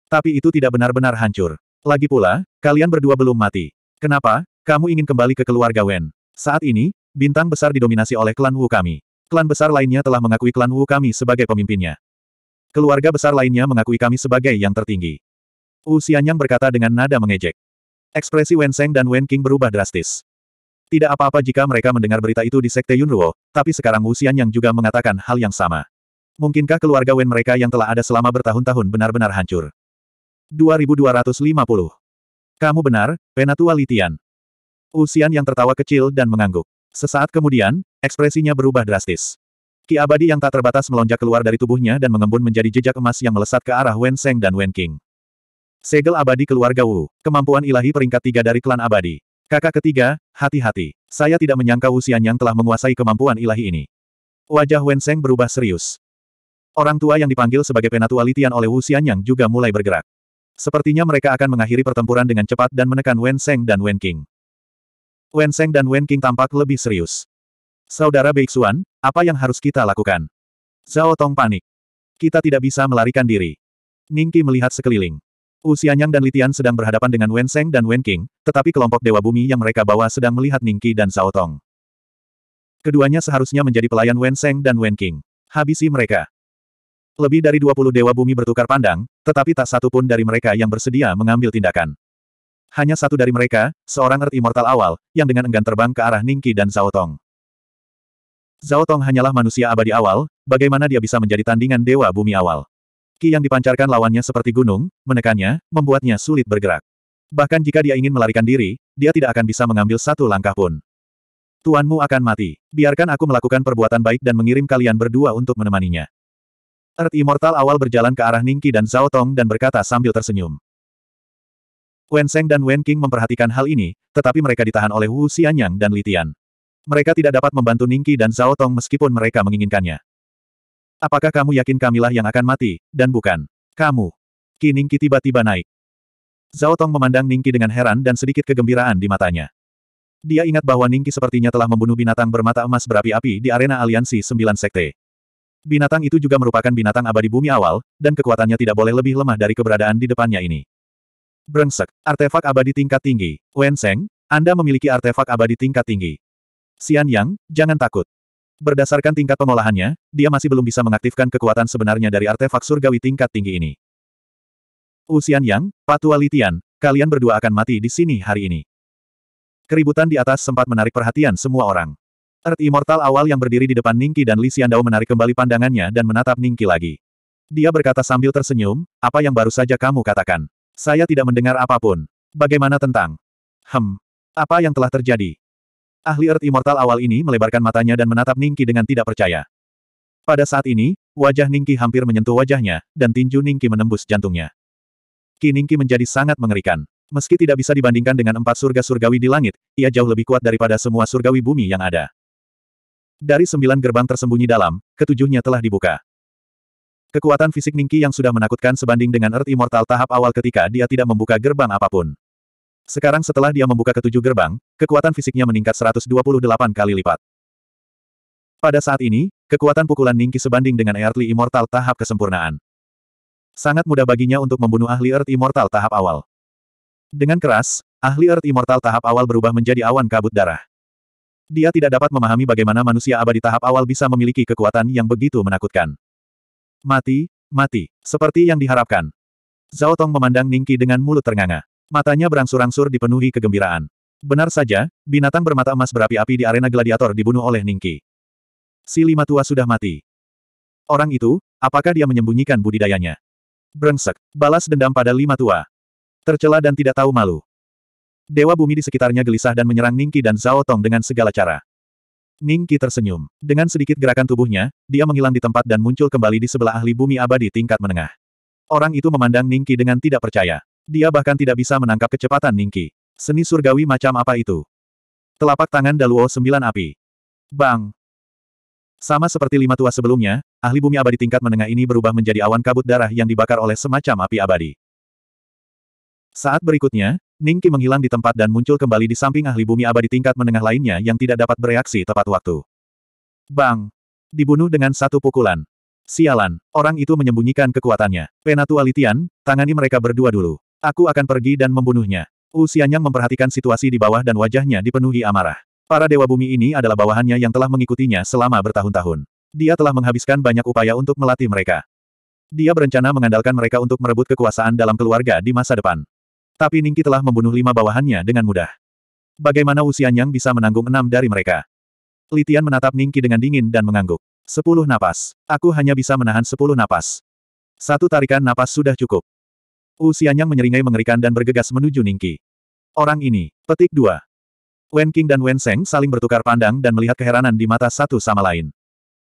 Tapi itu tidak benar-benar hancur. Lagi pula, kalian berdua belum mati. Kenapa? Kamu ingin kembali ke keluarga Wen. Saat ini, bintang besar didominasi oleh klan Wu kami. Klan besar lainnya telah mengakui klan Wu kami sebagai pemimpinnya. Keluarga besar lainnya mengakui kami sebagai yang tertinggi. Wu Xianyang berkata dengan nada mengejek. Ekspresi Wen Seng dan Wen King berubah drastis. Tidak apa-apa jika mereka mendengar berita itu di Sekte Yunruo, tapi sekarang Wu Xianyang juga mengatakan hal yang sama. Mungkinkah keluarga Wen mereka yang telah ada selama bertahun-tahun benar-benar hancur? 2250. Kamu benar, Penatua Litian. Usian yang tertawa kecil dan mengangguk. Sesaat kemudian, ekspresinya berubah drastis. Ki abadi yang tak terbatas melonjak keluar dari tubuhnya dan mengembun menjadi jejak emas yang melesat ke arah Wen Seng dan Wen King. Segel abadi keluarga Wu, kemampuan ilahi peringkat tiga dari klan abadi. Kakak ketiga, hati-hati. Saya tidak menyangka Usian yang telah menguasai kemampuan ilahi ini. Wajah Wen Seng berubah serius. Orang tua yang dipanggil sebagai penatua Litian oleh Usian yang juga mulai bergerak. Sepertinya mereka akan mengakhiri pertempuran dengan cepat dan menekan Wen Seng dan Wen King. Wen Seng dan Wen King tampak lebih serius. Saudara Beixuan, apa yang harus kita lakukan? Zhao Tong panik. Kita tidak bisa melarikan diri. Ningki melihat sekeliling. Usianyang dan Litian sedang berhadapan dengan Wen Seng dan Wen King, tetapi kelompok Dewa Bumi yang mereka bawa sedang melihat Ningki dan Zhao Tong. Keduanya seharusnya menjadi pelayan Wen Seng dan Wen King. Habisi mereka. Lebih dari 20 Dewa Bumi bertukar pandang, tetapi tak satu pun dari mereka yang bersedia mengambil tindakan. Hanya satu dari mereka, seorang Earth Immortal awal, yang dengan enggan terbang ke arah Ningki dan Zhao Tong. Zhao Tong hanyalah manusia abadi awal, bagaimana dia bisa menjadi tandingan Dewa Bumi awal. Ki yang dipancarkan lawannya seperti gunung, menekannya, membuatnya sulit bergerak. Bahkan jika dia ingin melarikan diri, dia tidak akan bisa mengambil satu langkah pun. Tuanmu akan mati. Biarkan aku melakukan perbuatan baik dan mengirim kalian berdua untuk menemaninya. Earth Immortal awal berjalan ke arah Ningki dan Zhao Tong dan berkata sambil tersenyum. Wen Seng dan Wen King memperhatikan hal ini, tetapi mereka ditahan oleh Wu Xianyang dan Litian. Mereka tidak dapat membantu Ningki dan Zhao Tong meskipun mereka menginginkannya. Apakah kamu yakin kamilah yang akan mati, dan bukan? Kamu. Ki Ningki tiba-tiba naik. Zhao Tong memandang Ningki dengan heran dan sedikit kegembiraan di matanya. Dia ingat bahwa Ningki sepertinya telah membunuh binatang bermata emas berapi-api di arena aliansi sembilan sekte. Binatang itu juga merupakan binatang abadi bumi awal, dan kekuatannya tidak boleh lebih lemah dari keberadaan di depannya ini. Brengsek, artefak abadi tingkat tinggi. Wen Seng, Anda memiliki artefak abadi tingkat tinggi. Xian Yang, jangan takut. Berdasarkan tingkat pengolahannya, dia masih belum bisa mengaktifkan kekuatan sebenarnya dari artefak surgawi tingkat tinggi ini. Xian Yang, Patua Litian, kalian berdua akan mati di sini hari ini. Keributan di atas sempat menarik perhatian semua orang. Earth Immortal awal yang berdiri di depan Ningki dan Li Xiandao menarik kembali pandangannya dan menatap Ningki lagi. Dia berkata sambil tersenyum, apa yang baru saja kamu katakan? Saya tidak mendengar apapun. Bagaimana tentang? Hem. Apa yang telah terjadi? Ahli Earth Immortal awal ini melebarkan matanya dan menatap Ningki dengan tidak percaya. Pada saat ini, wajah Ningki hampir menyentuh wajahnya, dan tinju Ningki menembus jantungnya. Ki Ningki menjadi sangat mengerikan. Meski tidak bisa dibandingkan dengan empat surga surgawi di langit, ia jauh lebih kuat daripada semua surgawi bumi yang ada. Dari sembilan gerbang tersembunyi dalam, ketujuhnya telah dibuka. Kekuatan fisik Ningki yang sudah menakutkan sebanding dengan Earth Immortal tahap awal ketika dia tidak membuka gerbang apapun. Sekarang setelah dia membuka ketujuh gerbang, kekuatan fisiknya meningkat 128 kali lipat. Pada saat ini, kekuatan pukulan Ningki sebanding dengan Earthly Immortal tahap kesempurnaan. Sangat mudah baginya untuk membunuh ahli Earth Immortal tahap awal. Dengan keras, ahli Earth Immortal tahap awal berubah menjadi awan kabut darah. Dia tidak dapat memahami bagaimana manusia abadi tahap awal bisa memiliki kekuatan yang begitu menakutkan. Mati, mati, seperti yang diharapkan. Zhao Tong memandang Ningki dengan mulut ternganga. Matanya berangsur-angsur dipenuhi kegembiraan. Benar saja, binatang bermata emas berapi-api di arena gladiator dibunuh oleh Ningki. Si lima tua sudah mati. Orang itu, apakah dia menyembunyikan budidayanya? Brengsek, balas dendam pada lima tua. Tercela dan tidak tahu malu. Dewa bumi di sekitarnya gelisah dan menyerang Ningki dan Zhao Tong dengan segala cara. Ningki tersenyum. Dengan sedikit gerakan tubuhnya, dia menghilang di tempat dan muncul kembali di sebelah ahli bumi abadi tingkat menengah. Orang itu memandang Ningki dengan tidak percaya. Dia bahkan tidak bisa menangkap kecepatan Ningki. Seni surgawi macam apa itu? Telapak tangan Daluo sembilan api. Bang! Sama seperti lima tua sebelumnya, ahli bumi abadi tingkat menengah ini berubah menjadi awan kabut darah yang dibakar oleh semacam api abadi. Saat berikutnya, Ningki menghilang di tempat dan muncul kembali di samping ahli bumi abadi tingkat menengah lainnya yang tidak dapat bereaksi tepat waktu. Bang! Dibunuh dengan satu pukulan. Sialan, orang itu menyembunyikan kekuatannya. Penatualitian, tangani mereka berdua dulu. Aku akan pergi dan membunuhnya. Usianya memperhatikan situasi di bawah dan wajahnya dipenuhi amarah. Para dewa bumi ini adalah bawahannya yang telah mengikutinya selama bertahun-tahun. Dia telah menghabiskan banyak upaya untuk melatih mereka. Dia berencana mengandalkan mereka untuk merebut kekuasaan dalam keluarga di masa depan. Tapi Ningki telah membunuh lima bawahannya dengan mudah. Bagaimana Usian yang bisa menanggung enam dari mereka? Litian menatap Ningki dengan dingin dan mengangguk. Sepuluh napas. Aku hanya bisa menahan sepuluh napas. Satu tarikan napas sudah cukup. Usian yang menyeringai mengerikan dan bergegas menuju Ningki. Orang ini. Petik dua. Wen King dan Wen Seng saling bertukar pandang dan melihat keheranan di mata satu sama lain.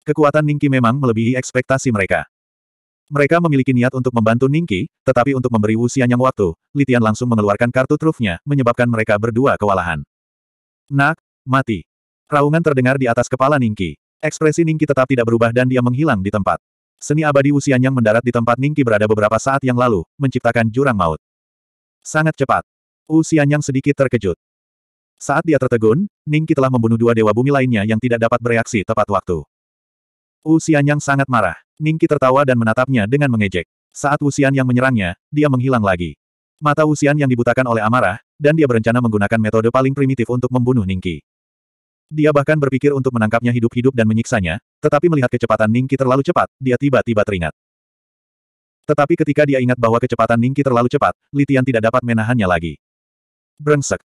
Kekuatan Ningki memang melebihi ekspektasi mereka. Mereka memiliki niat untuk membantu Ningki, tetapi untuk memberi Wu Xianyang waktu, Litian langsung mengeluarkan kartu trufnya, menyebabkan mereka berdua kewalahan. Nak, mati. Raungan terdengar di atas kepala Ningki. Ekspresi Ningki tetap tidak berubah dan dia menghilang di tempat. Seni abadi Wu Xianyang mendarat di tempat Ningki berada beberapa saat yang lalu, menciptakan jurang maut. Sangat cepat. Wu Xianyang sedikit terkejut. Saat dia tertegun, Ningki telah membunuh dua dewa bumi lainnya yang tidak dapat bereaksi tepat waktu. Wu Xianyang sangat marah. Ningki tertawa dan menatapnya dengan mengejek. Saat Wuxian yang menyerangnya, dia menghilang lagi. Mata Wuxian yang dibutakan oleh amarah, dan dia berencana menggunakan metode paling primitif untuk membunuh Ningki. Dia bahkan berpikir untuk menangkapnya hidup-hidup dan menyiksanya, tetapi melihat kecepatan Ningki terlalu cepat, dia tiba-tiba teringat. Tetapi ketika dia ingat bahwa kecepatan Ningki terlalu cepat, Litian tidak dapat menahannya lagi. Brengsek.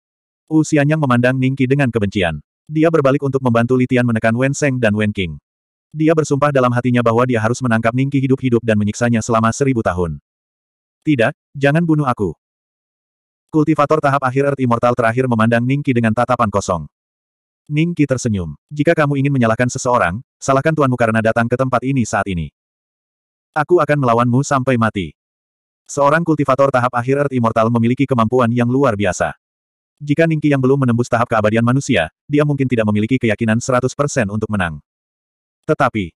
Wu yang memandang Ningki dengan kebencian. Dia berbalik untuk membantu Litian menekan Wen Seng dan Wen King. Dia bersumpah dalam hatinya bahwa dia harus menangkap Ningki hidup-hidup dan menyiksanya selama seribu tahun. Tidak, jangan bunuh aku. Kultivator tahap akhir Earth Immortal terakhir memandang Ningki dengan tatapan kosong. Ningki tersenyum. Jika kamu ingin menyalahkan seseorang, salahkan tuanmu karena datang ke tempat ini saat ini. Aku akan melawanmu sampai mati. Seorang kultivator tahap akhir Earth Immortal memiliki kemampuan yang luar biasa. Jika Ningki yang belum menembus tahap keabadian manusia, dia mungkin tidak memiliki keyakinan 100% untuk menang. Tetapi,